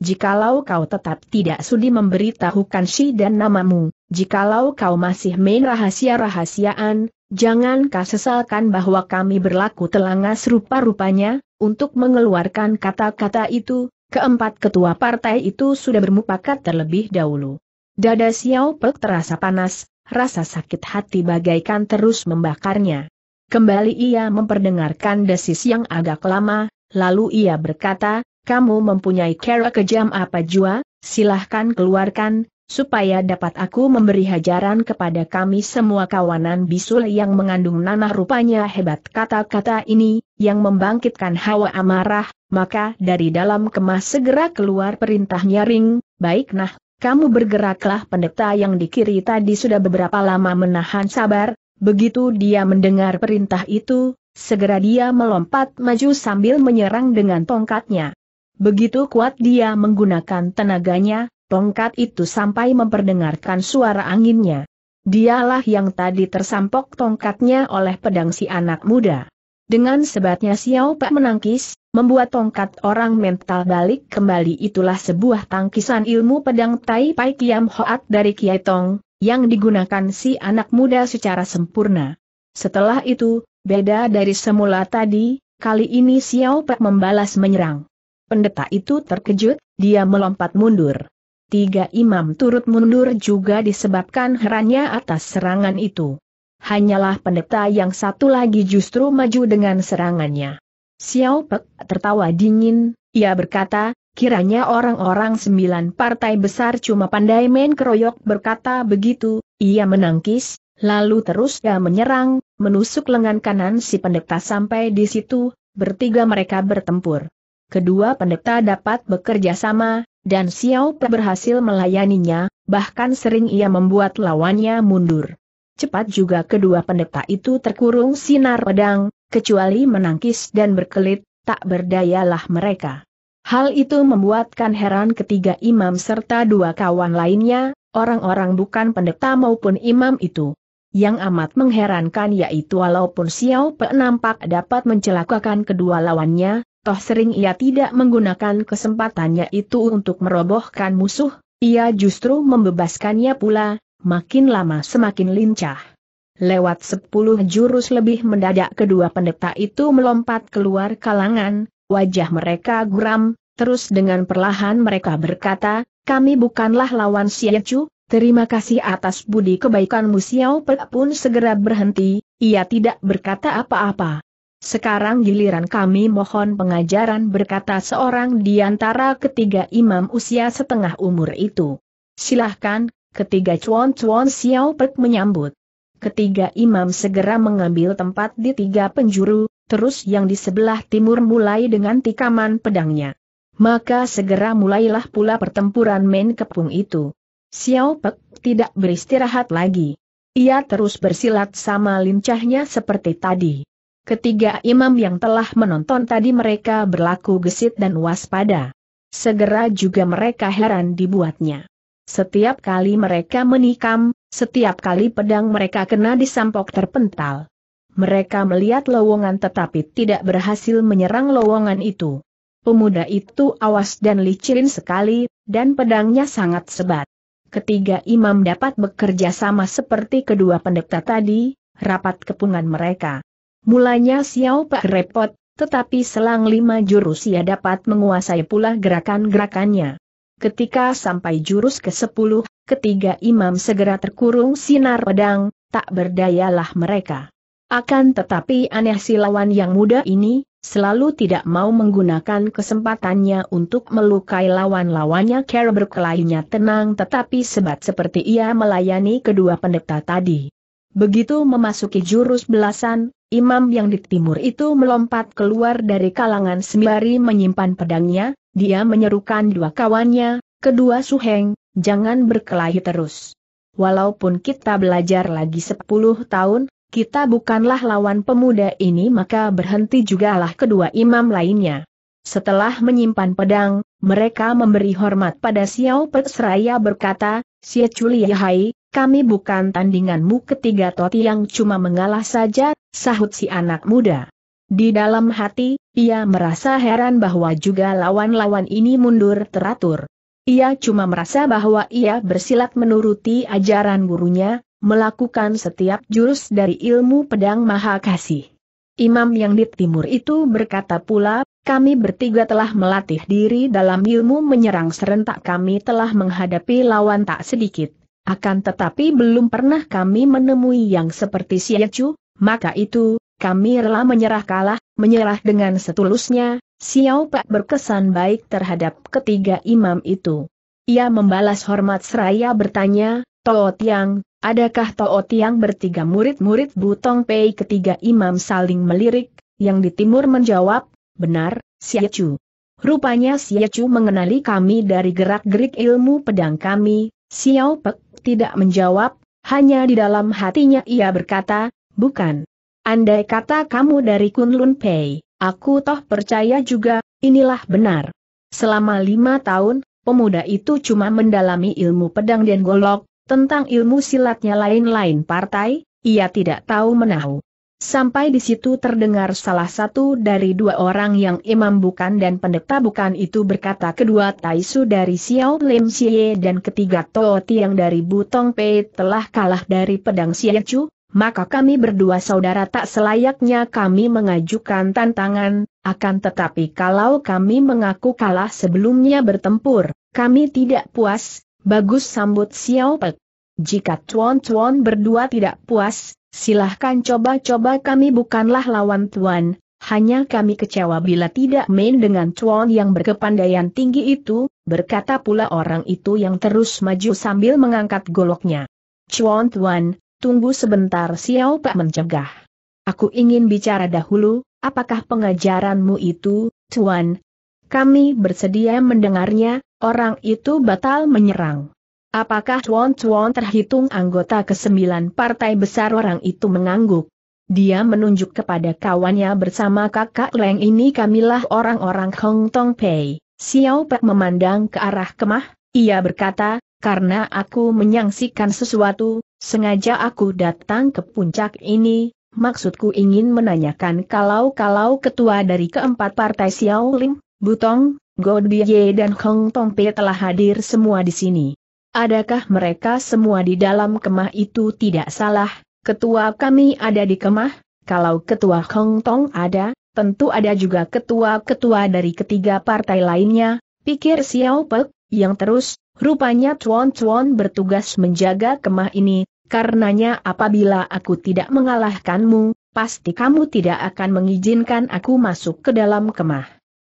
Jikalau kau tetap tidak sudi memberitahukan si dan namamu, jikalau kau masih main rahasia-rahasiaan, jangan kau sesalkan bahwa kami berlaku telangas rupa-rupanya, untuk mengeluarkan kata-kata itu, keempat ketua partai itu sudah bermupakat terlebih dahulu. Dada Xiao Pek terasa panas, rasa sakit hati bagaikan terus membakarnya. Kembali ia memperdengarkan desis yang agak lama, lalu ia berkata, kamu mempunyai kera kejam apa jua, silahkan keluarkan, supaya dapat aku memberi hajaran kepada kami semua kawanan bisul yang mengandung nanah rupanya hebat kata-kata ini, yang membangkitkan hawa amarah, maka dari dalam kemah segera keluar perintah nyaring, baik nah, kamu bergeraklah pendeta yang di kiri tadi sudah beberapa lama menahan sabar, begitu dia mendengar perintah itu, segera dia melompat maju sambil menyerang dengan tongkatnya. Begitu kuat dia menggunakan tenaganya, tongkat itu sampai memperdengarkan suara anginnya. Dialah yang tadi tersampok tongkatnya oleh pedang si anak muda. Dengan sebatnya Xiao Pak menangkis, membuat tongkat orang mental balik kembali itulah sebuah tangkisan ilmu pedang Tai Pai Kiam Hoat dari Kiai Tong, yang digunakan si anak muda secara sempurna. Setelah itu, beda dari semula tadi, kali ini Xiao Pak membalas menyerang. Pendeta itu terkejut, dia melompat mundur. Tiga imam turut mundur juga disebabkan herannya atas serangan itu. Hanyalah pendeta yang satu lagi justru maju dengan serangannya. Xiao Pek tertawa dingin, ia berkata, Kiranya orang-orang sembilan partai besar cuma pandai main keroyok berkata begitu, ia menangkis, lalu terus ia menyerang, menusuk lengan kanan si pendeta sampai di situ, bertiga mereka bertempur. Kedua pendeta dapat bekerja sama, dan Xiao Pe berhasil melayaninya, bahkan sering ia membuat lawannya mundur. Cepat juga kedua pendeta itu terkurung sinar pedang, kecuali menangkis dan berkelit, tak berdayalah mereka. Hal itu membuatkan heran ketiga imam serta dua kawan lainnya, orang-orang bukan pendeta maupun imam itu. Yang amat mengherankan yaitu walaupun Xiao Pe nampak dapat mencelakakan kedua lawannya, toh sering ia tidak menggunakan kesempatannya itu untuk merobohkan musuh, ia justru membebaskannya pula, makin lama semakin lincah. Lewat sepuluh jurus lebih mendadak kedua pendeta itu melompat keluar kalangan, wajah mereka guram, terus dengan perlahan mereka berkata, kami bukanlah lawan Siechu, terima kasih atas budi kebaikanmu Xiao Pek pun segera berhenti, ia tidak berkata apa-apa sekarang giliran kami mohon pengajaran berkata seorang di antara ketiga imam usia setengah umur itu. Silahkan, ketiga cuan cuan Xiao Pek menyambut. Ketiga imam segera mengambil tempat di tiga penjuru, terus yang di sebelah timur mulai dengan tikaman pedangnya. Maka segera mulailah pula pertempuran main kepung itu. Xiao Pek tidak beristirahat lagi. Ia terus bersilat sama lincahnya seperti tadi. Ketiga imam yang telah menonton tadi mereka berlaku gesit dan waspada. Segera juga mereka heran dibuatnya. Setiap kali mereka menikam, setiap kali pedang mereka kena disampok terpental. Mereka melihat lowongan tetapi tidak berhasil menyerang lowongan itu. Pemuda itu awas dan licin sekali, dan pedangnya sangat sebat. Ketiga imam dapat bekerja sama seperti kedua pendeta tadi, rapat kepungan mereka. Mulanya Xiao Pak repot, tetapi selang lima jurus ia dapat menguasai pula gerakan-gerakannya. Ketika sampai jurus ke-10, ketiga imam segera terkurung sinar pedang, tak berdayalah mereka. Akan tetapi aneh si lawan yang muda ini, selalu tidak mau menggunakan kesempatannya untuk melukai lawan-lawannya Care berkelainya tenang tetapi sebat seperti ia melayani kedua pendeta tadi. Begitu memasuki jurus belasan, imam yang di timur itu melompat keluar dari kalangan sembari menyimpan pedangnya, dia menyerukan dua kawannya, kedua suheng, jangan berkelahi terus. Walaupun kita belajar lagi sepuluh tahun, kita bukanlah lawan pemuda ini maka berhenti jugalah kedua imam lainnya. Setelah menyimpan pedang, mereka memberi hormat pada Xiao Pe seraya berkata, Xie Chuli Hai, kami bukan tandinganmu ketiga Toti yang cuma mengalah saja, sahut si anak muda. Di dalam hati, ia merasa heran bahwa juga lawan-lawan ini mundur teratur. Ia cuma merasa bahwa ia bersilat menuruti ajaran gurunya, melakukan setiap jurus dari ilmu pedang maha kasih. Imam yang di timur itu berkata pula, kami bertiga telah melatih diri dalam ilmu menyerang serentak kami telah menghadapi lawan tak sedikit. Akan tetapi belum pernah kami menemui yang seperti Siacu, maka itu, kami rela menyerah kalah, menyerah dengan setulusnya, Xiao Pak berkesan baik terhadap ketiga imam itu. Ia membalas hormat seraya bertanya, Toh Tiang, adakah Toh Tiang bertiga murid-murid Butong Pei ketiga imam saling melirik, yang di timur menjawab, benar, Chu. Rupanya Chu mengenali kami dari gerak-gerik ilmu pedang kami, Xiao Pek tidak menjawab, hanya di dalam hatinya ia berkata, bukan? Andai kata kamu dari Kunlun Pei, aku toh percaya juga, inilah benar. Selama lima tahun, pemuda itu cuma mendalami ilmu pedang dan golok, tentang ilmu silatnya lain-lain partai, ia tidak tahu menahu. Sampai di situ terdengar salah satu dari dua orang yang imam bukan dan pendeta bukan itu berkata kedua Taisu dari Xiao Lim Xie dan ketiga Toti yang dari Butong Pei telah kalah dari pedang Xie Chu, maka kami berdua saudara tak selayaknya kami mengajukan tantangan, akan tetapi kalau kami mengaku kalah sebelumnya bertempur, kami tidak puas, bagus sambut Xiao Pek. Jika tuan-tuan berdua tidak puas, silahkan coba-coba kami bukanlah lawan tuan, hanya kami kecewa bila tidak main dengan tuan yang berkepandaian tinggi itu, berkata pula orang itu yang terus maju sambil mengangkat goloknya. Cuan tuan, Tunggu sebentar Xiao Pak mencegah. Aku ingin bicara dahulu, apakah pengajaranmu itu, Tuan? Kami bersedia mendengarnya, orang itu batal menyerang. Apakah Tuan Tuan terhitung anggota kesembilan partai besar orang itu mengangguk? Dia menunjuk kepada kawannya bersama kakak Leng ini kamilah orang-orang Hong Tong Pei. Xiao Pak memandang ke arah kemah, ia berkata, karena aku menyaksikan sesuatu, Sengaja aku datang ke puncak ini, maksudku ingin menanyakan kalau-kalau ketua dari keempat partai Xiao Lim, Butong, Godbye dan Hong Tong Pe telah hadir semua di sini. Adakah mereka semua di dalam kemah itu tidak salah, ketua kami ada di kemah, kalau ketua Hong Tong ada, tentu ada juga ketua-ketua dari ketiga partai lainnya, pikir Xiao Pek, yang terus, rupanya Chuan Chuan bertugas menjaga kemah ini, Karenanya apabila aku tidak mengalahkanmu, pasti kamu tidak akan mengizinkan aku masuk ke dalam kemah.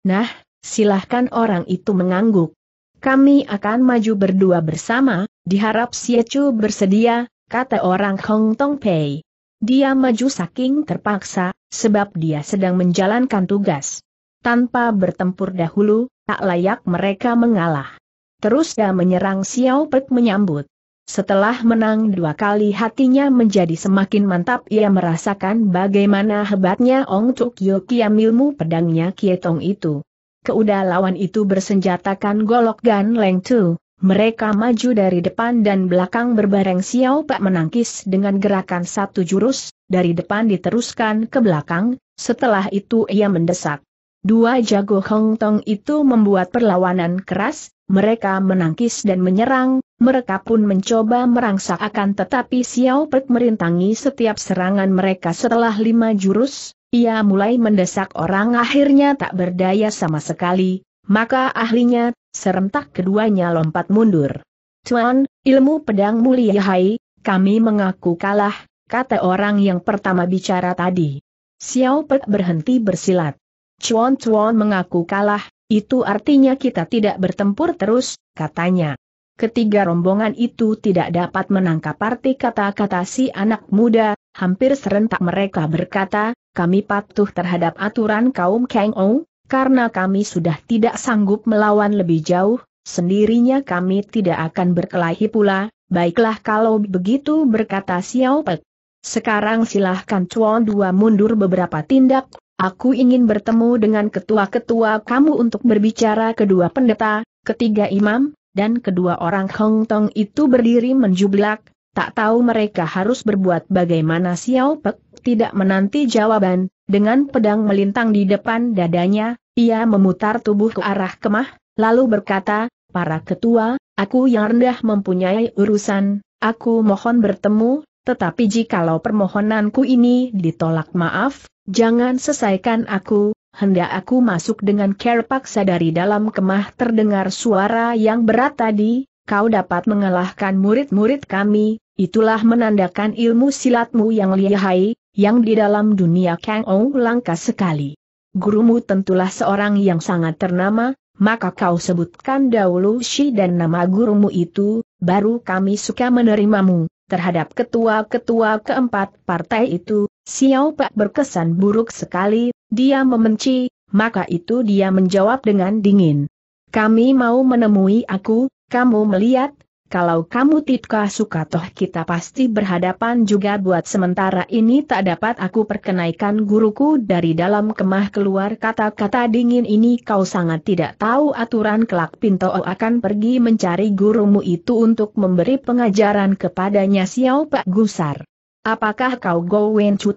Nah, silahkan orang itu mengangguk. Kami akan maju berdua bersama, diharap Siacu bersedia, kata orang Hong Tong Pei. Dia maju saking terpaksa, sebab dia sedang menjalankan tugas. Tanpa bertempur dahulu, tak layak mereka mengalah. Terus dia menyerang Xiao Pek menyambut. Setelah menang dua kali hatinya menjadi semakin mantap ia merasakan bagaimana hebatnya Ong Chuk Yokiam ilmu pedangnya Kietong itu. Keuda lawan itu bersenjatakan golok gan leng tu, mereka maju dari depan dan belakang berbareng Xiao Pak menangkis dengan gerakan satu jurus, dari depan diteruskan ke belakang, setelah itu ia mendesak. Dua jago Hong Tong itu membuat perlawanan keras, mereka menangkis dan menyerang, mereka pun mencoba merangsak akan tetapi Xiao Pek merintangi setiap serangan mereka setelah lima jurus, ia mulai mendesak orang akhirnya tak berdaya sama sekali, maka ahlinya, serentak keduanya lompat mundur. Tuan, ilmu pedang mulia hai, kami mengaku kalah, kata orang yang pertama bicara tadi. Xiao Pek berhenti bersilat. Chuan Chuan mengaku kalah, itu artinya kita tidak bertempur terus, katanya. Ketiga rombongan itu tidak dapat menangkap arti kata-kata si anak muda, hampir serentak mereka berkata, kami patuh terhadap aturan kaum Kang Ou, karena kami sudah tidak sanggup melawan lebih jauh, sendirinya kami tidak akan berkelahi pula, baiklah kalau begitu berkata Xiao Pek. Sekarang silahkan Chuan Dua mundur beberapa tindak, aku ingin bertemu dengan ketua-ketua kamu untuk berbicara kedua pendeta, ketiga imam, dan kedua orang Hong Tong itu berdiri menjublak, tak tahu mereka harus berbuat bagaimana Xiao Pek tidak menanti jawaban, dengan pedang melintang di depan dadanya, ia memutar tubuh ke arah kemah, lalu berkata, para ketua, aku yang rendah mempunyai urusan, aku mohon bertemu, tetapi jikalau permohonanku ini ditolak maaf, jangan selesaikan aku, hendak aku masuk dengan care paksa dari dalam kemah terdengar suara yang berat tadi, kau dapat mengalahkan murid-murid kami, itulah menandakan ilmu silatmu yang lihai, yang di dalam dunia Kang Ong langka sekali. Gurumu tentulah seorang yang sangat ternama, maka kau sebutkan dahulu si dan nama gurumu itu, baru kami suka menerimamu. Terhadap ketua-ketua keempat partai itu, Xiao Pak berkesan buruk sekali, dia membenci, maka itu dia menjawab dengan dingin. Kami mau menemui aku, kamu melihat, kalau kamu tidak suka toh kita pasti berhadapan juga buat sementara ini tak dapat aku perkenaikan guruku dari dalam kemah keluar kata-kata dingin ini kau sangat tidak tahu aturan kelak Pinto akan pergi mencari gurumu itu untuk memberi pengajaran kepadanya Xiao Pak Gusar. Apakah kau Gowen Chu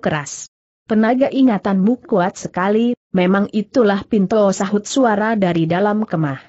keras? Penaga ingatanmu kuat sekali, memang itulah pintu sahut suara dari dalam kemah.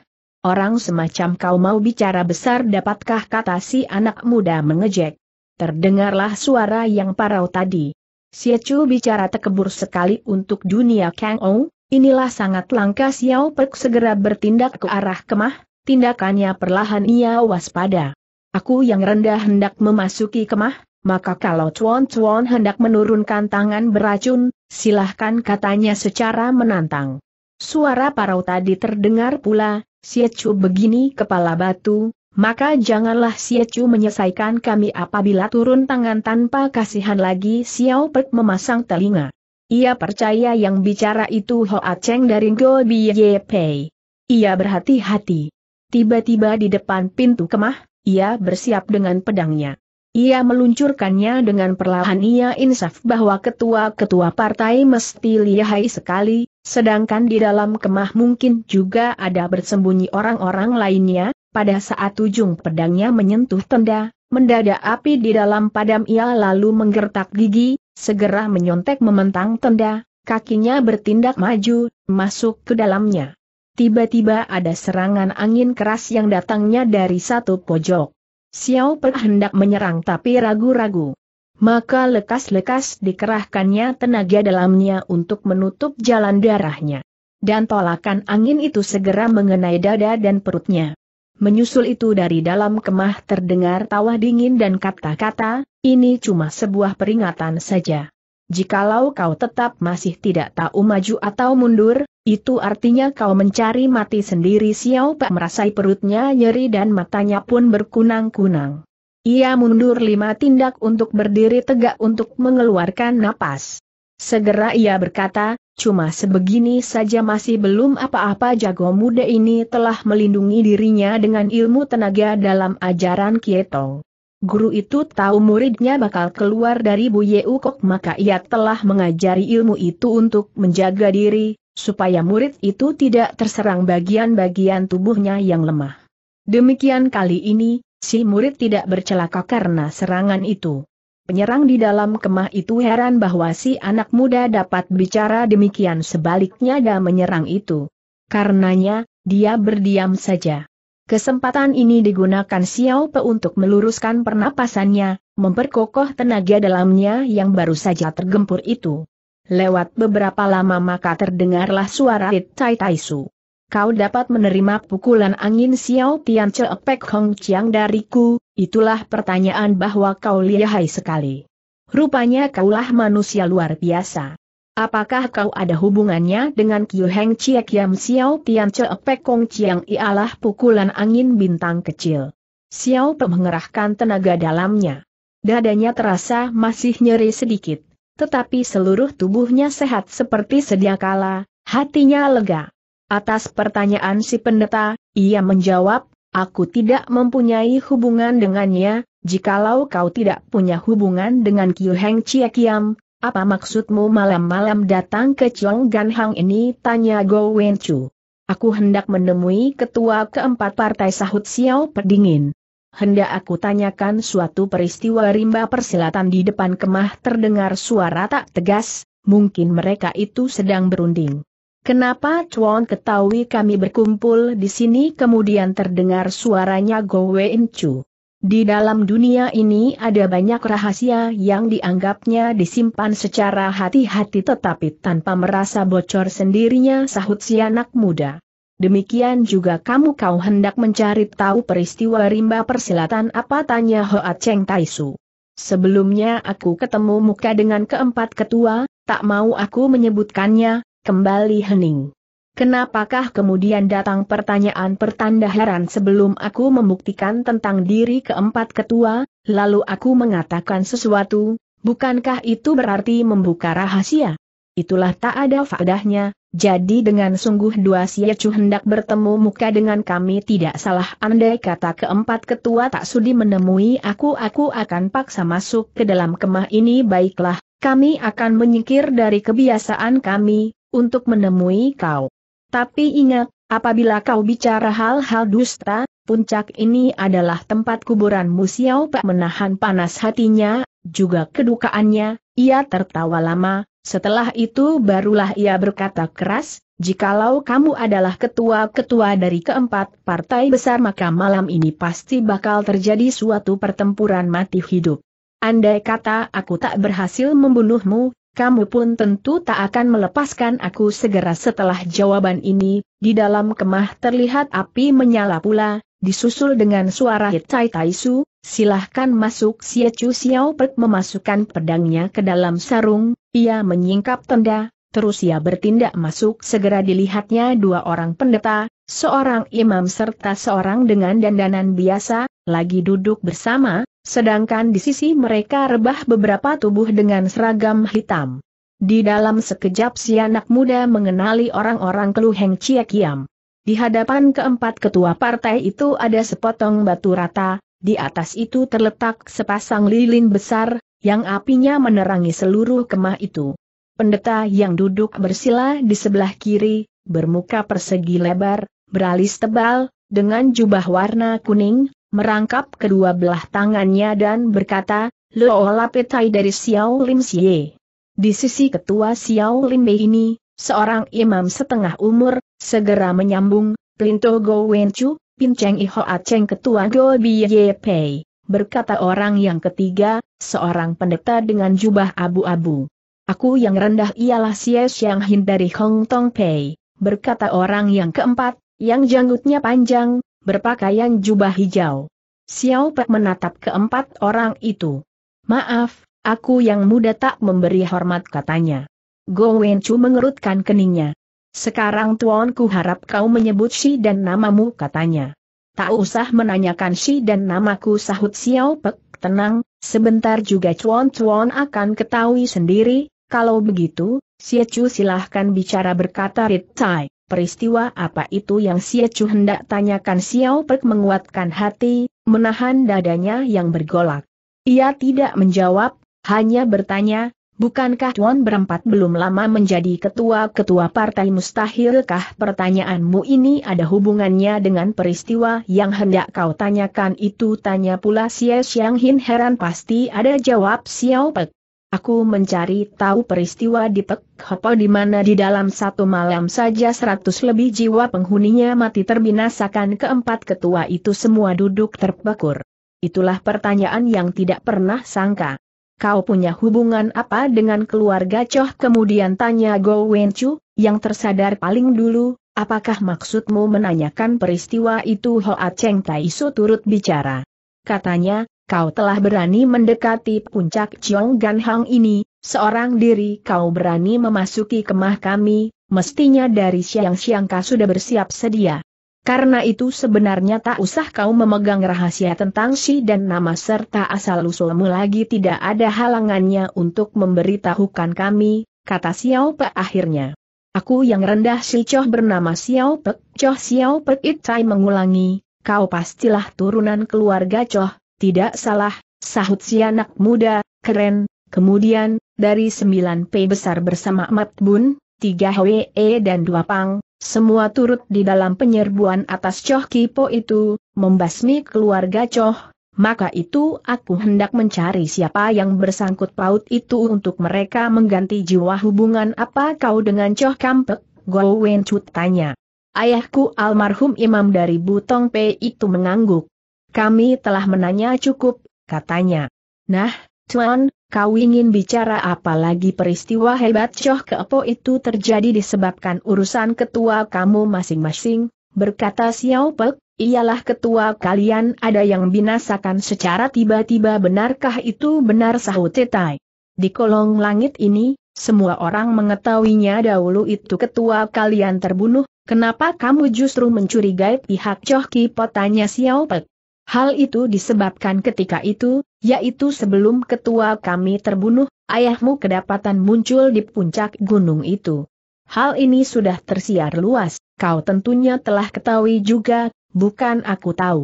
Orang semacam kau mau bicara besar dapatkah kata si anak muda mengejek. Terdengarlah suara yang parau tadi. Siacu bicara tekebur sekali untuk dunia Kang Ou, inilah sangat langka Xiao Pek segera bertindak ke arah kemah, tindakannya perlahan ia waspada. Aku yang rendah hendak memasuki kemah, maka kalau cuan-cuan hendak menurunkan tangan beracun, silahkan katanya secara menantang. Suara parau tadi terdengar pula, Siacu begini kepala batu, maka janganlah Siacu menyelesaikan kami apabila turun tangan tanpa kasihan lagi Xiao Pek memasang telinga. Ia percaya yang bicara itu Hoa Cheng dari Ngo Biye Pei. Ia berhati-hati. Tiba-tiba di depan pintu kemah, ia bersiap dengan pedangnya. Ia meluncurkannya dengan perlahan ia insaf bahwa ketua-ketua partai mesti lihai sekali, sedangkan di dalam kemah mungkin juga ada bersembunyi orang-orang lainnya, pada saat ujung pedangnya menyentuh tenda, mendadak api di dalam padam ia lalu menggertak gigi, segera menyontek mementang tenda, kakinya bertindak maju, masuk ke dalamnya. Tiba-tiba ada serangan angin keras yang datangnya dari satu pojok. Xiao Peng hendak menyerang tapi ragu-ragu. Maka lekas-lekas dikerahkannya tenaga dalamnya untuk menutup jalan darahnya. Dan tolakan angin itu segera mengenai dada dan perutnya. Menyusul itu dari dalam kemah terdengar tawa dingin dan kata-kata, ini cuma sebuah peringatan saja. Jikalau kau tetap masih tidak tahu maju atau mundur, itu artinya kau mencari mati sendiri Xiao Pak merasai perutnya nyeri dan matanya pun berkunang-kunang. Ia mundur lima tindak untuk berdiri tegak untuk mengeluarkan napas. Segera ia berkata, cuma sebegini saja masih belum apa-apa jago muda ini telah melindungi dirinya dengan ilmu tenaga dalam ajaran Kietong. Guru itu tahu muridnya bakal keluar dari Bu Yeukok maka ia telah mengajari ilmu itu untuk menjaga diri, supaya murid itu tidak terserang bagian-bagian tubuhnya yang lemah. Demikian kali ini, si murid tidak bercelaka karena serangan itu. Penyerang di dalam kemah itu heran bahwa si anak muda dapat bicara demikian sebaliknya dia menyerang itu. Karenanya, dia berdiam saja. Kesempatan ini digunakan Xiao Pe untuk meluruskan pernapasannya, memperkokoh tenaga dalamnya yang baru saja tergempur itu. Lewat beberapa lama maka terdengarlah suara Tai Tai Su. Kau dapat menerima pukulan angin Xiao Tian Che Pek Hong Chiang dariku, itulah pertanyaan bahwa kau lihai sekali. Rupanya kaulah manusia luar biasa. Apakah kau ada hubungannya dengan Qiu Heng Chiek Yam Xiao Tian Che Pek Kong Chiang ialah pukulan angin bintang kecil. Xiao Pe mengerahkan tenaga dalamnya. Dadanya terasa masih nyeri sedikit tetapi seluruh tubuhnya sehat seperti sedia kala, hatinya lega. Atas pertanyaan si pendeta, ia menjawab, Aku tidak mempunyai hubungan dengannya, jikalau kau tidak punya hubungan dengan Kiu Heng Chia Kiam, apa maksudmu malam-malam datang ke Chong Gan Hang ini? Tanya Go Wen Chu. Aku hendak menemui ketua keempat partai sahut Xiao Pedingin hendak aku tanyakan suatu peristiwa rimba persilatan di depan kemah terdengar suara tak tegas, mungkin mereka itu sedang berunding. Kenapa Chuan ketahui kami berkumpul di sini kemudian terdengar suaranya Go Wen Chu. Di dalam dunia ini ada banyak rahasia yang dianggapnya disimpan secara hati-hati tetapi tanpa merasa bocor sendirinya sahut si anak muda. Demikian juga kamu kau hendak mencari tahu peristiwa rimba persilatan apa tanya Hoa Cheng Taisu. Sebelumnya aku ketemu muka dengan keempat ketua, tak mau aku menyebutkannya, kembali hening. Kenapakah kemudian datang pertanyaan pertanda heran sebelum aku membuktikan tentang diri keempat ketua, lalu aku mengatakan sesuatu, bukankah itu berarti membuka rahasia? Itulah tak ada faedahnya, jadi dengan sungguh dua Siecu hendak bertemu muka dengan kami tidak salah andai kata keempat ketua tak sudi menemui aku aku akan paksa masuk ke dalam kemah ini baiklah, kami akan menyingkir dari kebiasaan kami, untuk menemui kau. Tapi ingat, apabila kau bicara hal-hal dusta, puncak ini adalah tempat kuburan musiau Pak menahan panas hatinya, juga kedukaannya, ia tertawa lama, setelah itu barulah ia berkata keras, jikalau kamu adalah ketua-ketua dari keempat partai besar maka malam ini pasti bakal terjadi suatu pertempuran mati hidup. Andai kata aku tak berhasil membunuhmu, kamu pun tentu tak akan melepaskan aku segera setelah jawaban ini, di dalam kemah terlihat api menyala pula, disusul dengan suara hitai taisu, silahkan masuk sia Chu Pek memasukkan pedangnya ke dalam sarung, ia menyingkap tenda, terus ia bertindak masuk segera dilihatnya dua orang pendeta, seorang imam serta seorang dengan dandanan biasa, lagi duduk bersama, sedangkan di sisi mereka rebah beberapa tubuh dengan seragam hitam. Di dalam sekejap si anak muda mengenali orang-orang keluheng Ciekiam. Di hadapan keempat ketua partai itu ada sepotong batu rata, di atas itu terletak sepasang lilin besar, yang apinya menerangi seluruh kemah itu. Pendeta yang duduk bersila di sebelah kiri, bermuka persegi lebar, beralis tebal, dengan jubah warna kuning, merangkap kedua belah tangannya dan berkata, Lo lapetai dari Xiao Lim Xie. Di sisi ketua Xiao Lim Bei ini, seorang imam setengah umur, segera menyambung, Plinto Go wen Wenchu, Cheng Iho Aceng Ketua Go ye Pei, berkata orang yang ketiga, seorang pendeta dengan jubah abu-abu. Aku yang rendah ialah Xie Yang Hin dari Hong Tong Pei, berkata orang yang keempat, yang janggutnya panjang, berpakaian jubah hijau. Xiao Pek menatap keempat orang itu. Maaf, aku yang muda tak memberi hormat katanya. Go Wen Chu mengerutkan keningnya. Sekarang tuanku harap kau menyebut si dan namamu katanya. Tak usah menanyakan si dan namaku sahut Xiao Pek, tenang, sebentar juga Chuan Chuan akan ketahui sendiri, kalau begitu, Xie Chu silahkan bicara berkata Rit Tai. Peristiwa apa itu yang Xie Chu hendak tanyakan Xiao Pek menguatkan hati, menahan dadanya yang bergolak. Ia tidak menjawab, hanya bertanya, Bukankah Tuan berempat belum lama menjadi ketua-ketua partai mustahilkah pertanyaanmu ini ada hubungannya dengan peristiwa yang hendak kau tanyakan itu tanya pula Xie Xiang Hin heran pasti ada jawab Xiao Pek. Aku mencari tahu peristiwa di Pek Hopo di mana di dalam satu malam saja seratus lebih jiwa penghuninya mati terbinasakan keempat ketua itu semua duduk terpekur. Itulah pertanyaan yang tidak pernah sangka kau punya hubungan apa dengan keluarga Choh? Kemudian tanya Go Wenchu, yang tersadar paling dulu, apakah maksudmu menanyakan peristiwa itu Hoa Cheng Taisu turut bicara. Katanya, kau telah berani mendekati puncak Chiong Gan Hang ini, seorang diri kau berani memasuki kemah kami, mestinya dari siang-siang kau sudah bersiap sedia. Karena itu sebenarnya tak usah kau memegang rahasia tentang si dan nama serta asal-usulmu lagi tidak ada halangannya untuk memberitahukan kami, kata Xiao Pe akhirnya. Aku yang rendah si Choh bernama Xiao Pe, Choh Xiao Pe Itai mengulangi, kau pastilah turunan keluarga Choh, tidak salah, sahut si anak muda, keren, kemudian, dari sembilan P besar bersama Mat Bun, tiga Hwe e dan dua Pang, semua turut di dalam penyerbuan atas Choh Kipo itu, membasmi keluarga Choh, maka itu aku hendak mencari siapa yang bersangkut paut itu untuk mereka mengganti jiwa hubungan apa kau dengan Choh Kampek, Go Wen Chut tanya. Ayahku almarhum imam dari Butong Pe itu mengangguk. Kami telah menanya cukup, katanya. Nah, Tuan, kau ingin bicara apa lagi peristiwa hebat Choh Kepo itu terjadi disebabkan urusan ketua kamu masing-masing, berkata Xiao Pek, ialah ketua kalian ada yang binasakan secara tiba-tiba benarkah itu benar sahut Tetai. Di kolong langit ini, semua orang mengetahuinya dahulu itu ketua kalian terbunuh, kenapa kamu justru mencurigai pihak Choh Kipo tanya Xiao Pek. Hal itu disebabkan ketika itu, yaitu sebelum ketua kami terbunuh, ayahmu kedapatan muncul di puncak gunung itu. Hal ini sudah tersiar luas, kau tentunya telah ketahui juga, bukan aku tahu.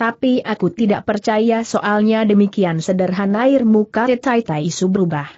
Tapi aku tidak percaya soalnya demikian sederhana air muka Tai Tai Isu berubah.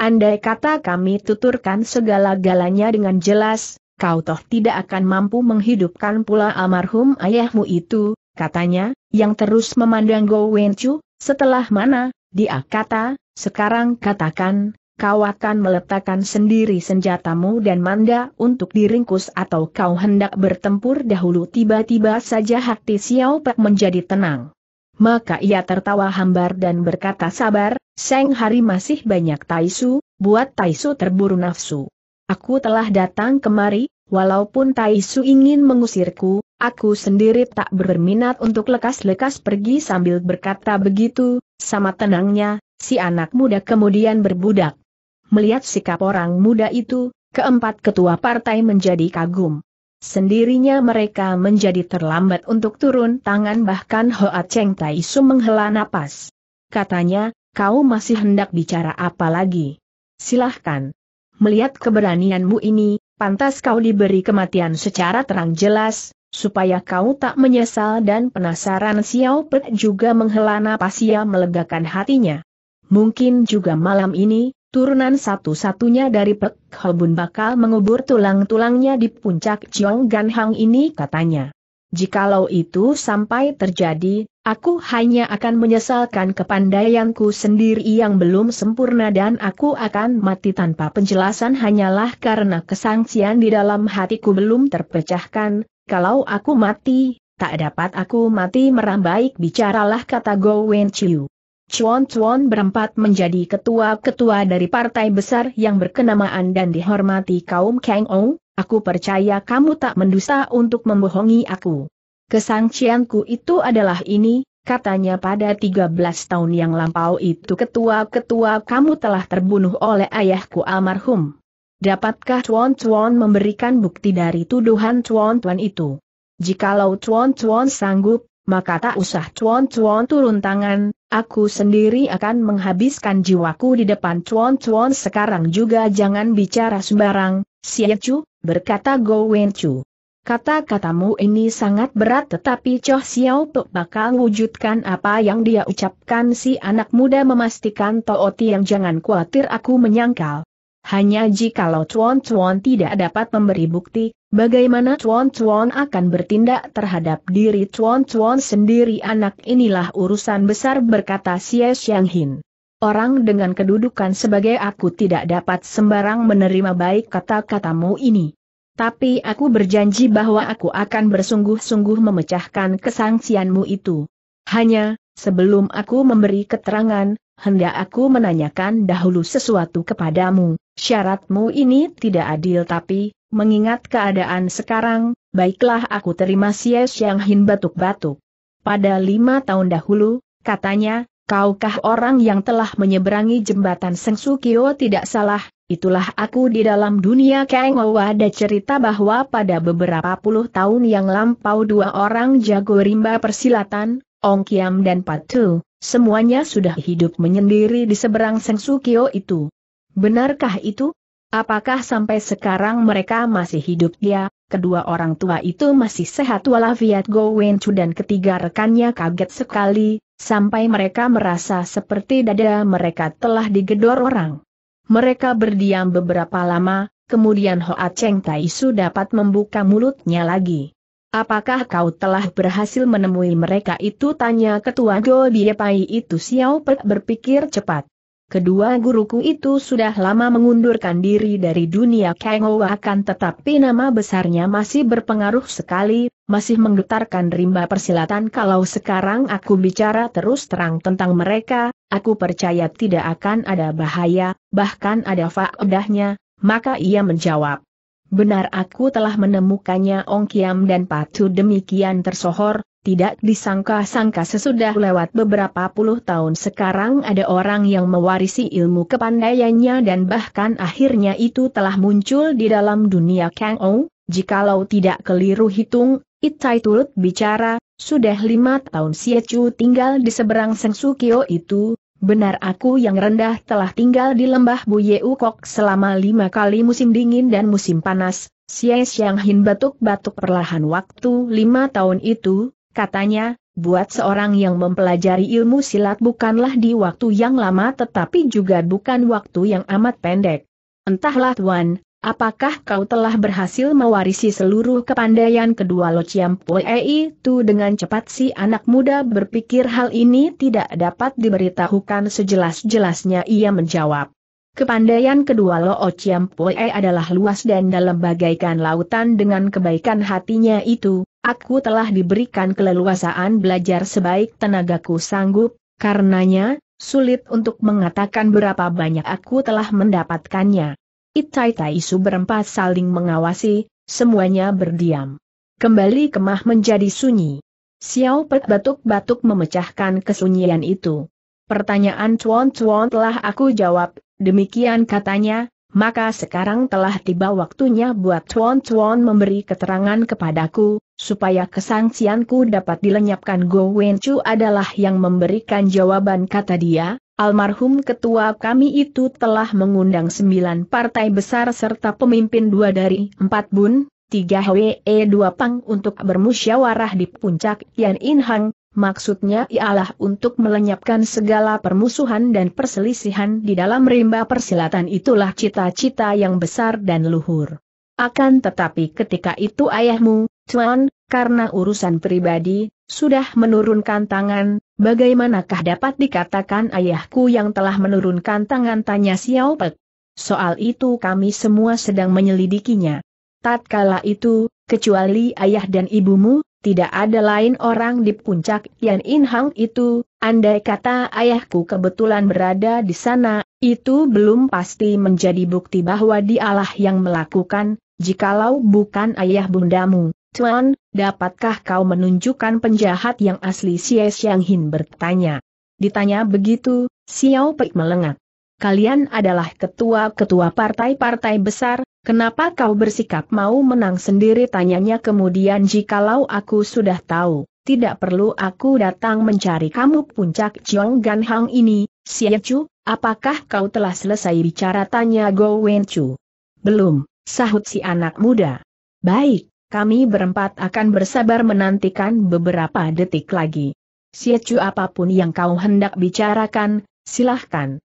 Andai kata kami tuturkan segala-galanya dengan jelas, kau toh tidak akan mampu menghidupkan pula almarhum ayahmu itu, katanya, yang terus memandang Go Wenchu, setelah mana, dia kata, sekarang katakan, kau akan meletakkan sendiri senjatamu dan manda untuk diringkus atau kau hendak bertempur dahulu tiba-tiba saja hati Xiao Pek menjadi tenang. Maka ia tertawa hambar dan berkata sabar, Seng Hari masih banyak Taisu, buat Taisu terburu nafsu. Aku telah datang kemari, walaupun Taisu ingin mengusirku, Aku sendiri tak berminat untuk lekas-lekas pergi sambil berkata begitu, sama tenangnya, si anak muda kemudian berbudak. Melihat sikap orang muda itu, keempat ketua partai menjadi kagum. Sendirinya mereka menjadi terlambat untuk turun tangan bahkan Hoa Cheng Tai Su menghela napas. Katanya, kau masih hendak bicara apa lagi? Silahkan. Melihat keberanianmu ini, pantas kau diberi kematian secara terang jelas, supaya kau tak menyesal dan penasaran Xiao Pet juga menghela napas ia melegakan hatinya. Mungkin juga malam ini, turunan satu-satunya dari Pek Hobun bakal mengubur tulang-tulangnya di puncak Chiong Gan Hang ini katanya. Jikalau itu sampai terjadi, aku hanya akan menyesalkan kepandaianku sendiri yang belum sempurna dan aku akan mati tanpa penjelasan hanyalah karena kesangsian di dalam hatiku belum terpecahkan, kalau aku mati, tak dapat aku mati merambaik bicaralah kata Go Wen Chiu. Chuan Chuan berempat menjadi ketua-ketua dari partai besar yang berkenamaan dan dihormati kaum Kang Ong, aku percaya kamu tak mendusta untuk membohongi aku. Kesangcianku itu adalah ini, katanya pada 13 tahun yang lampau itu ketua-ketua kamu telah terbunuh oleh ayahku almarhum. Dapatkah Tuan Tuan memberikan bukti dari tuduhan Tuan Tuan itu? Jikalau Tuan Tuan sanggup, maka tak usah Tuan Tuan turun tangan, aku sendiri akan menghabiskan jiwaku di depan Tuan Tuan sekarang juga jangan bicara sembarang, Xie Chu, berkata Go Wen Chu. Kata-katamu ini sangat berat tetapi Choh Xiao Pe bakal wujudkan apa yang dia ucapkan si anak muda memastikan Tooti yang jangan khawatir aku menyangkal. Hanya jikalau Chuan Chuan tidak dapat memberi bukti, bagaimana Chuan Chuan akan bertindak terhadap diri Chuan Chuan sendiri anak inilah urusan besar berkata Xie Xiang Hin. Orang dengan kedudukan sebagai aku tidak dapat sembarang menerima baik kata-katamu ini. Tapi aku berjanji bahwa aku akan bersungguh-sungguh memecahkan kesangsianmu itu. Hanya, sebelum aku memberi keterangan, hendak aku menanyakan dahulu sesuatu kepadamu. Syaratmu ini tidak adil tapi, mengingat keadaan sekarang, baiklah aku terima si yang Hin batuk-batuk. Pada lima tahun dahulu, katanya, kaukah orang yang telah menyeberangi jembatan Sukio tidak salah, itulah aku di dalam dunia Kengo ada cerita bahwa pada beberapa puluh tahun yang lampau dua orang jago rimba persilatan, Ong Kiam dan Patu, semuanya sudah hidup menyendiri di seberang Sukio itu. Benarkah itu? Apakah sampai sekarang mereka masih hidup dia? Ya, kedua orang tua itu masih sehat walafiat Go Wenchu dan ketiga rekannya kaget sekali, sampai mereka merasa seperti dada mereka telah digedor orang. Mereka berdiam beberapa lama, kemudian Hoa Cheng Taisu dapat membuka mulutnya lagi. Apakah kau telah berhasil menemui mereka itu tanya ketua Go Biepai itu Xiao Pe berpikir cepat. Kedua guruku itu sudah lama mengundurkan diri dari dunia Kengo akan tetapi nama besarnya masih berpengaruh sekali, masih menggetarkan rimba persilatan kalau sekarang aku bicara terus terang tentang mereka, aku percaya tidak akan ada bahaya, bahkan ada faedahnya, maka ia menjawab. Benar aku telah menemukannya Ong Kiam dan Patu demikian tersohor, tidak disangka-sangka sesudah lewat beberapa puluh tahun sekarang ada orang yang mewarisi ilmu kepandaiannya dan bahkan akhirnya itu telah muncul di dalam dunia Kang Ou, jikalau tidak keliru hitung, Itai turut bicara, sudah lima tahun Chu tinggal di seberang Sengsukiyo itu, benar aku yang rendah telah tinggal di lembah Buye Ukok selama lima kali musim dingin dan musim panas, Xie Xianghin batuk-batuk perlahan waktu lima tahun itu, Katanya, buat seorang yang mempelajari ilmu silat bukanlah di waktu yang lama tetapi juga bukan waktu yang amat pendek. Entahlah Tuan, apakah kau telah berhasil mewarisi seluruh kepandaian kedua Lo Chiam Puei itu dengan cepat si anak muda berpikir hal ini tidak dapat diberitahukan sejelas-jelasnya ia menjawab. Kepandaian kedua Lo Chiam Pue adalah luas dan dalam bagaikan lautan dengan kebaikan hatinya itu, Aku telah diberikan keleluasaan belajar sebaik tenagaku sanggup, karenanya, sulit untuk mengatakan berapa banyak aku telah mendapatkannya. Itai Taisu berempat saling mengawasi, semuanya berdiam. Kembali kemah menjadi sunyi. Xiao Pet batuk-batuk memecahkan kesunyian itu. Pertanyaan cuan-cuan telah aku jawab, demikian katanya, maka sekarang telah tiba waktunya buat Tuan-Tuan memberi keterangan kepadaku, supaya kesangsianku dapat dilenyapkan Go Wen Chu adalah yang memberikan jawaban kata dia, almarhum ketua kami itu telah mengundang sembilan partai besar serta pemimpin dua dari empat bun, tiga HWE dua pang untuk bermusyawarah di puncak Yan In Hang, Maksudnya ialah untuk melenyapkan segala permusuhan dan perselisihan di dalam rimba persilatan itulah cita-cita yang besar dan luhur. Akan tetapi ketika itu ayahmu, Tuan, karena urusan pribadi, sudah menurunkan tangan, bagaimanakah dapat dikatakan ayahku yang telah menurunkan tangan tanya Xiao Pek? Soal itu kami semua sedang menyelidikinya. Tatkala itu, kecuali ayah dan ibumu, tidak ada lain orang di puncak Yan In Hang itu, andai kata ayahku kebetulan berada di sana, itu belum pasti menjadi bukti bahwa dialah yang melakukan, jikalau bukan ayah bundamu. Tuan, dapatkah kau menunjukkan penjahat yang asli Xie Xiang Hin bertanya. Ditanya begitu, Xiao Pei melengak. Kalian adalah ketua-ketua partai-partai besar, Kenapa kau bersikap mau menang sendiri tanyanya kemudian jikalau aku sudah tahu, tidak perlu aku datang mencari kamu puncak Jiong Gan Hang ini, Xie Chu, apakah kau telah selesai bicara tanya Go Wen Chu. Belum, sahut si anak muda. Baik, kami berempat akan bersabar menantikan beberapa detik lagi. Xie Chu apapun yang kau hendak bicarakan, silahkan,